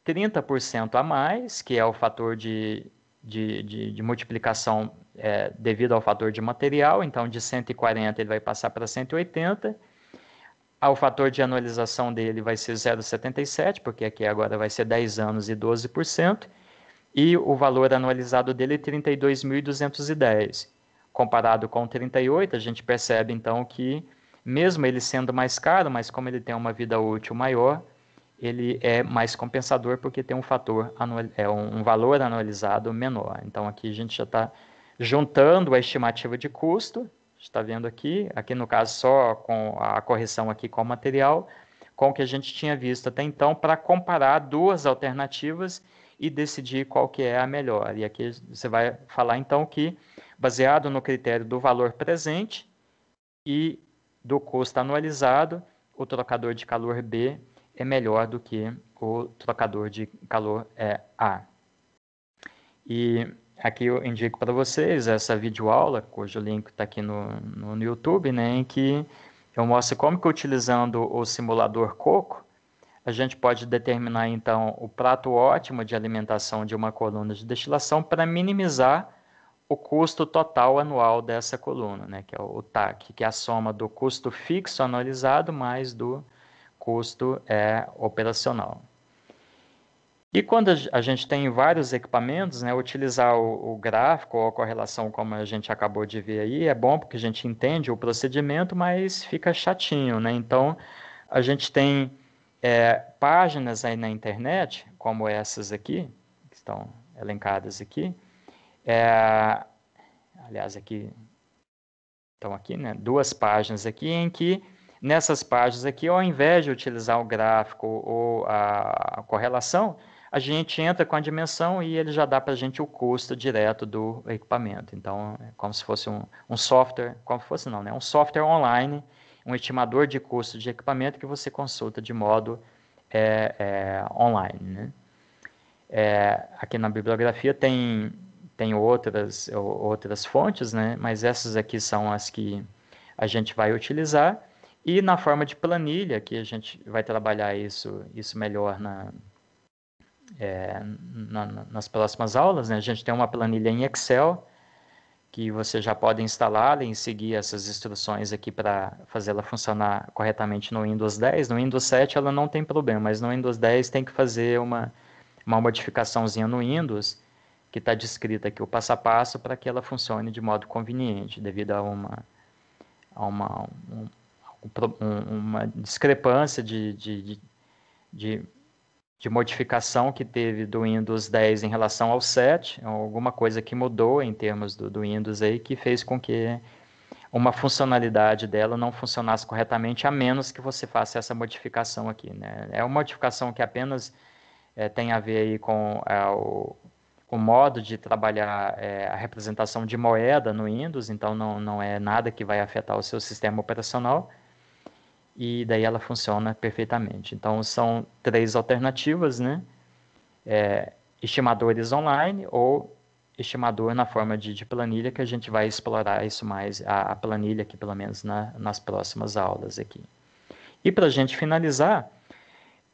30% a mais, que é o fator de, de, de, de multiplicação é, devido ao fator de material, então de 140 ele vai passar para 180. O fator de anualização dele vai ser 0,77, porque aqui agora vai ser 10 anos e 12%, e o valor anualizado dele é 32.210 comparado com 38, a gente percebe então que, mesmo ele sendo mais caro, mas como ele tem uma vida útil maior, ele é mais compensador porque tem um fator anual, é um valor anualizado menor. Então aqui a gente já está juntando a estimativa de custo, está vendo aqui, aqui no caso só com a correção aqui com o material, com o que a gente tinha visto até então para comparar duas alternativas e decidir qual que é a melhor. E aqui você vai falar então que baseado no critério do valor presente e do custo anualizado, o trocador de calor B é melhor do que o trocador de calor é, A. E aqui eu indico para vocês essa videoaula, cujo link está aqui no, no, YouTube, né, em que eu mostro como que utilizando o simulador COCO, a gente pode determinar então o prato ótimo de alimentação de uma coluna de destilação para minimizar o custo total anual dessa coluna, né, que é o TAC, que é a soma do custo fixo anualizado mais do custo é, operacional. E quando a gente tem vários equipamentos, né, utilizar o, o, gráfico ou a correlação como a gente acabou de ver aí é bom porque a gente entende o procedimento, mas fica chatinho, né? Então a gente tem é, páginas aí na internet, como essas aqui, que estão elencadas aqui, é, aliás, aqui estão aqui, né? Duas páginas aqui em que nessas páginas aqui, ao invés de utilizar o gráfico ou a, correlação, a gente entra com a dimensão e ele já dá para a gente o custo direto do equipamento. Então, é como se fosse um, um software, como fosse não, né? Um software online, um estimador de custo de equipamento que você consulta de modo é, é, online, né? É, aqui na bibliografia tem tem outras, outras fontes, né? mas essas aqui são as que a gente vai utilizar. E na forma de planilha, que a gente vai trabalhar isso, isso melhor na, é, na, nas próximas aulas, né? a gente tem uma planilha em Excel que você já pode instalar e seguir essas instruções aqui para fazê-la funcionar corretamente no Windows 10. No Windows 7 ela não tem problema, mas no Windows 10 tem que fazer uma, uma modificaçãozinha no Windows que está descrita aqui, o passo a passo, para que ela funcione de modo conveniente, devido a uma, a uma, um, uma discrepância de, de, de, de, modificação que teve do Windows 10 em relação ao 7, é alguma coisa que mudou em termos do, do Windows aí, que fez com que uma funcionalidade dela não funcionasse corretamente, a menos que você faça essa modificação aqui. Né? É uma modificação que apenas é, tem a ver aí com é, o, o modo de trabalhar é, a representação de moeda no Windows, então não, não é nada que vai afetar o seu sistema operacional, e daí ela funciona perfeitamente. Então são três alternativas, né? É, estimadores online ou estimador na forma de, de, planilha, que a gente vai explorar isso mais, a, a planilha aqui pelo menos na, nas próximas aulas aqui. E para a gente finalizar,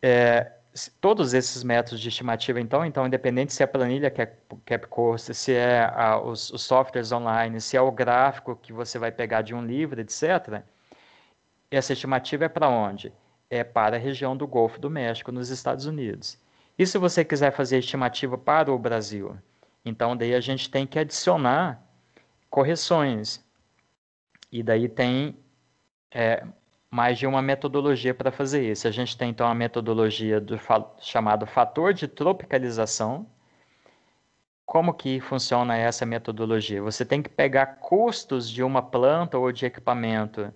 é, todos esses métodos de estimativa, então, então independente se é a planilha CapCourse, é, é se é a, os, os, softwares online, se é o gráfico que você vai pegar de um livro, etc., essa estimativa é para onde? É para a região do Golfo do México, nos Estados Unidos. E se você quiser fazer estimativa para o Brasil? Então, daí a gente tem que adicionar correções. E daí tem é, mais de uma metodologia para fazer isso. A gente tem então a metodologia do fa chamado fator de tropicalização. Como que funciona essa metodologia? Você tem que pegar custos de uma planta ou de equipamento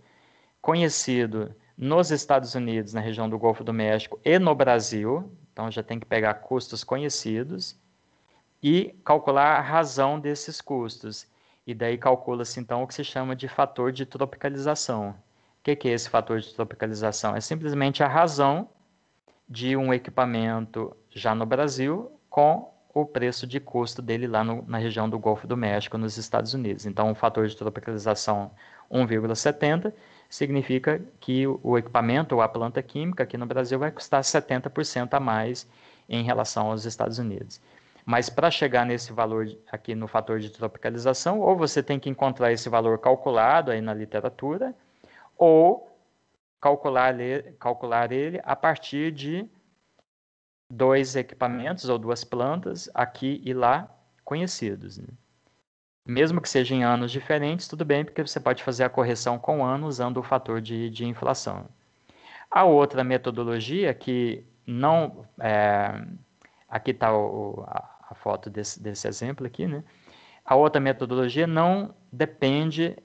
conhecido nos Estados Unidos, na região do Golfo do México e no Brasil, então já tem que pegar custos conhecidos e calcular a razão desses custos. E daí calcula-se então o que se chama de fator de tropicalização que, que é esse fator de tropicalização? É simplesmente a razão de um equipamento já no Brasil com o preço de custo dele lá no, na região do Golfo do México, nos Estados Unidos. Então, o fator de tropicalização 1,70 significa que o equipamento ou a planta química aqui no Brasil vai custar 70% a mais em relação aos Estados Unidos. Mas para chegar nesse valor aqui no fator de tropicalização, ou você tem que encontrar esse valor calculado aí na literatura, ou calcular ele, calcular ele a partir de dois equipamentos ou duas plantas aqui e lá conhecidos. Né? Mesmo que seja em anos diferentes, tudo bem, porque você pode fazer a correção com ano usando o fator de, de inflação. A outra metodologia que não. É, aqui está a, foto desse, desse exemplo aqui, né? A outra metodologia não depende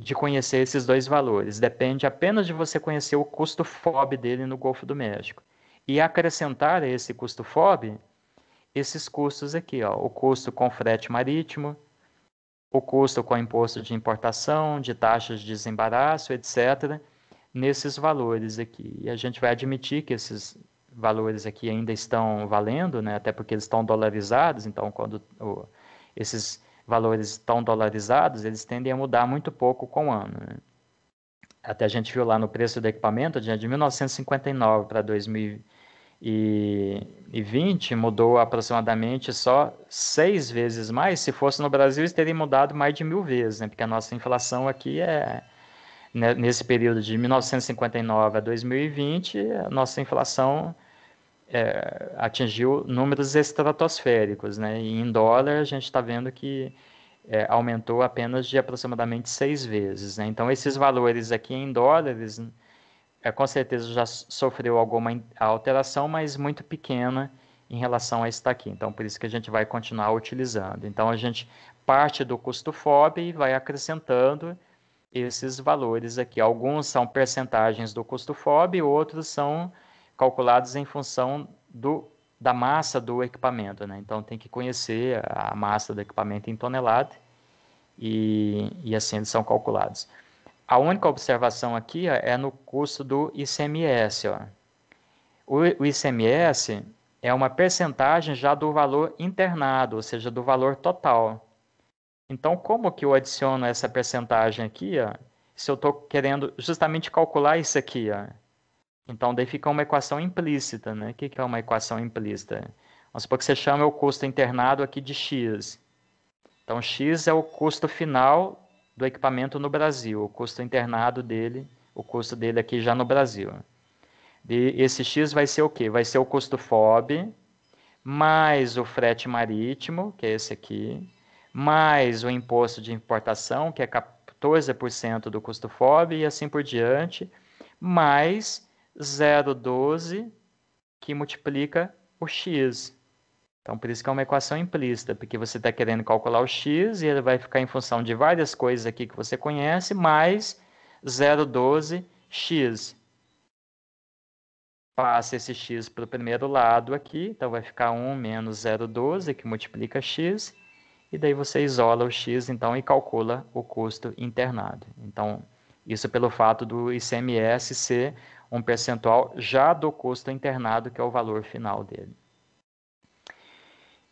de conhecer esses dois valores. Depende apenas de você conhecer o custo FOB dele no Golfo do México. E acrescentar a esse custo FOB esses custos aqui, ó, o custo com frete marítimo, o custo com imposto de importação, de taxas de desembaraço, etc., nesses valores aqui. E a gente vai admitir que esses valores aqui ainda estão valendo, né, até porque eles estão dolarizados, então quando o, esses valores tão dolarizados, eles tendem a mudar muito pouco com o ano. Né? Até a gente viu lá no preço do equipamento, de 1959 para 2020, mudou aproximadamente só seis vezes mais. Se fosse no Brasil, eles teriam mudado mais de mil vezes, né? porque a nossa inflação aqui é. Né, nesse período de 1959 a 2020, a nossa inflação é, atingiu números estratosféricos, né? E em dólar a gente está vendo que é, aumentou apenas de aproximadamente seis vezes, né? Então esses valores aqui em dólares, é, com certeza já sofreu alguma alteração, mas muito pequena em relação a isso aqui. Então por isso que a gente vai continuar utilizando. Então a gente parte do custo FOB e vai acrescentando esses valores aqui. Alguns são percentagens do custo FOB, outros são calculados em função do, da massa do equipamento. Né? Então, tem que conhecer a massa do equipamento em tonelada e, e assim eles são calculados. A única observação aqui ó, é, é no custo do ICMS. Ó. O, o ICMS é uma percentagem já do valor internado, ou seja, do valor total. Então, como que eu adiciono essa percentagem aqui, ó, se eu estou querendo justamente calcular isso aqui? Ó? Então, daí fica uma equação implícita, né? O que, é uma equação implícita? Vamos supor que você chama o custo internado aqui de X. Então, X é o custo final do equipamento no Brasil, o custo internado dele, o custo dele aqui já no Brasil. E esse X vai ser o quê? Vai ser o custo FOB, mais o frete marítimo, que é esse aqui, mais o imposto de importação, que é 14% do custo FOB, e assim por diante, mais 0,12 que multiplica o x. Então, por isso que é uma equação implícita, porque você está querendo calcular o x e ele vai ficar em função de várias coisas aqui que você conhece, mais 0,12x. Passa esse x para o primeiro lado aqui, então vai ficar 1 menos 0,12, que multiplica x, e daí você isola o x então e calcula o custo internado. Então, isso pelo fato do ICMS ser um percentual já do custo internado, que é o valor final dele.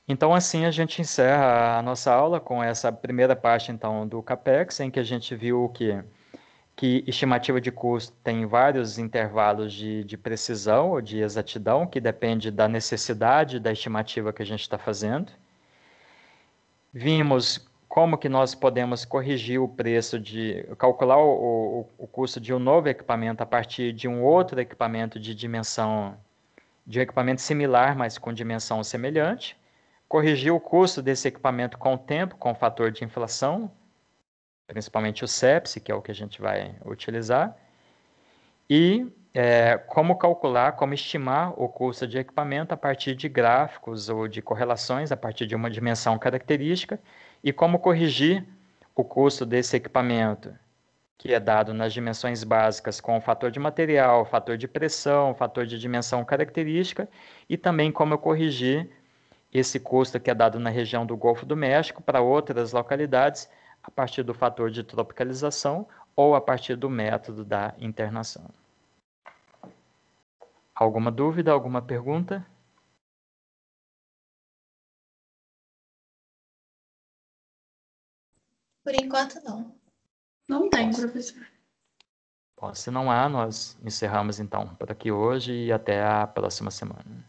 Então, assim, a gente encerra a nossa aula com essa primeira parte, então, do CAPEX, em que a gente viu que, que estimativa de custo tem vários intervalos de, de precisão ou de exatidão, que depende da necessidade da estimativa que a gente está fazendo. Vimos como que nós podemos corrigir o preço de calcular o, o, o, custo de um novo equipamento a partir de um outro equipamento de dimensão de um equipamento similar, mas com dimensão semelhante, corrigir o custo desse equipamento com o tempo, com o fator de inflação, principalmente o CEPS, que é o que a gente vai utilizar, e é, como calcular, como estimar o custo de equipamento a partir de gráficos ou de correlações a partir de uma dimensão característica e como corrigir o custo desse equipamento, que é dado nas dimensões básicas com o fator de material, fator de pressão, fator de dimensão característica, e também como eu corrigir esse custo que é dado na região do Golfo do México para outras localidades a partir do fator de tropicalização ou a partir do método da internação. Alguma dúvida, alguma pergunta? Por enquanto, não. Não tem, professor. Bom, se não há, nós encerramos então por aqui hoje e até a próxima semana.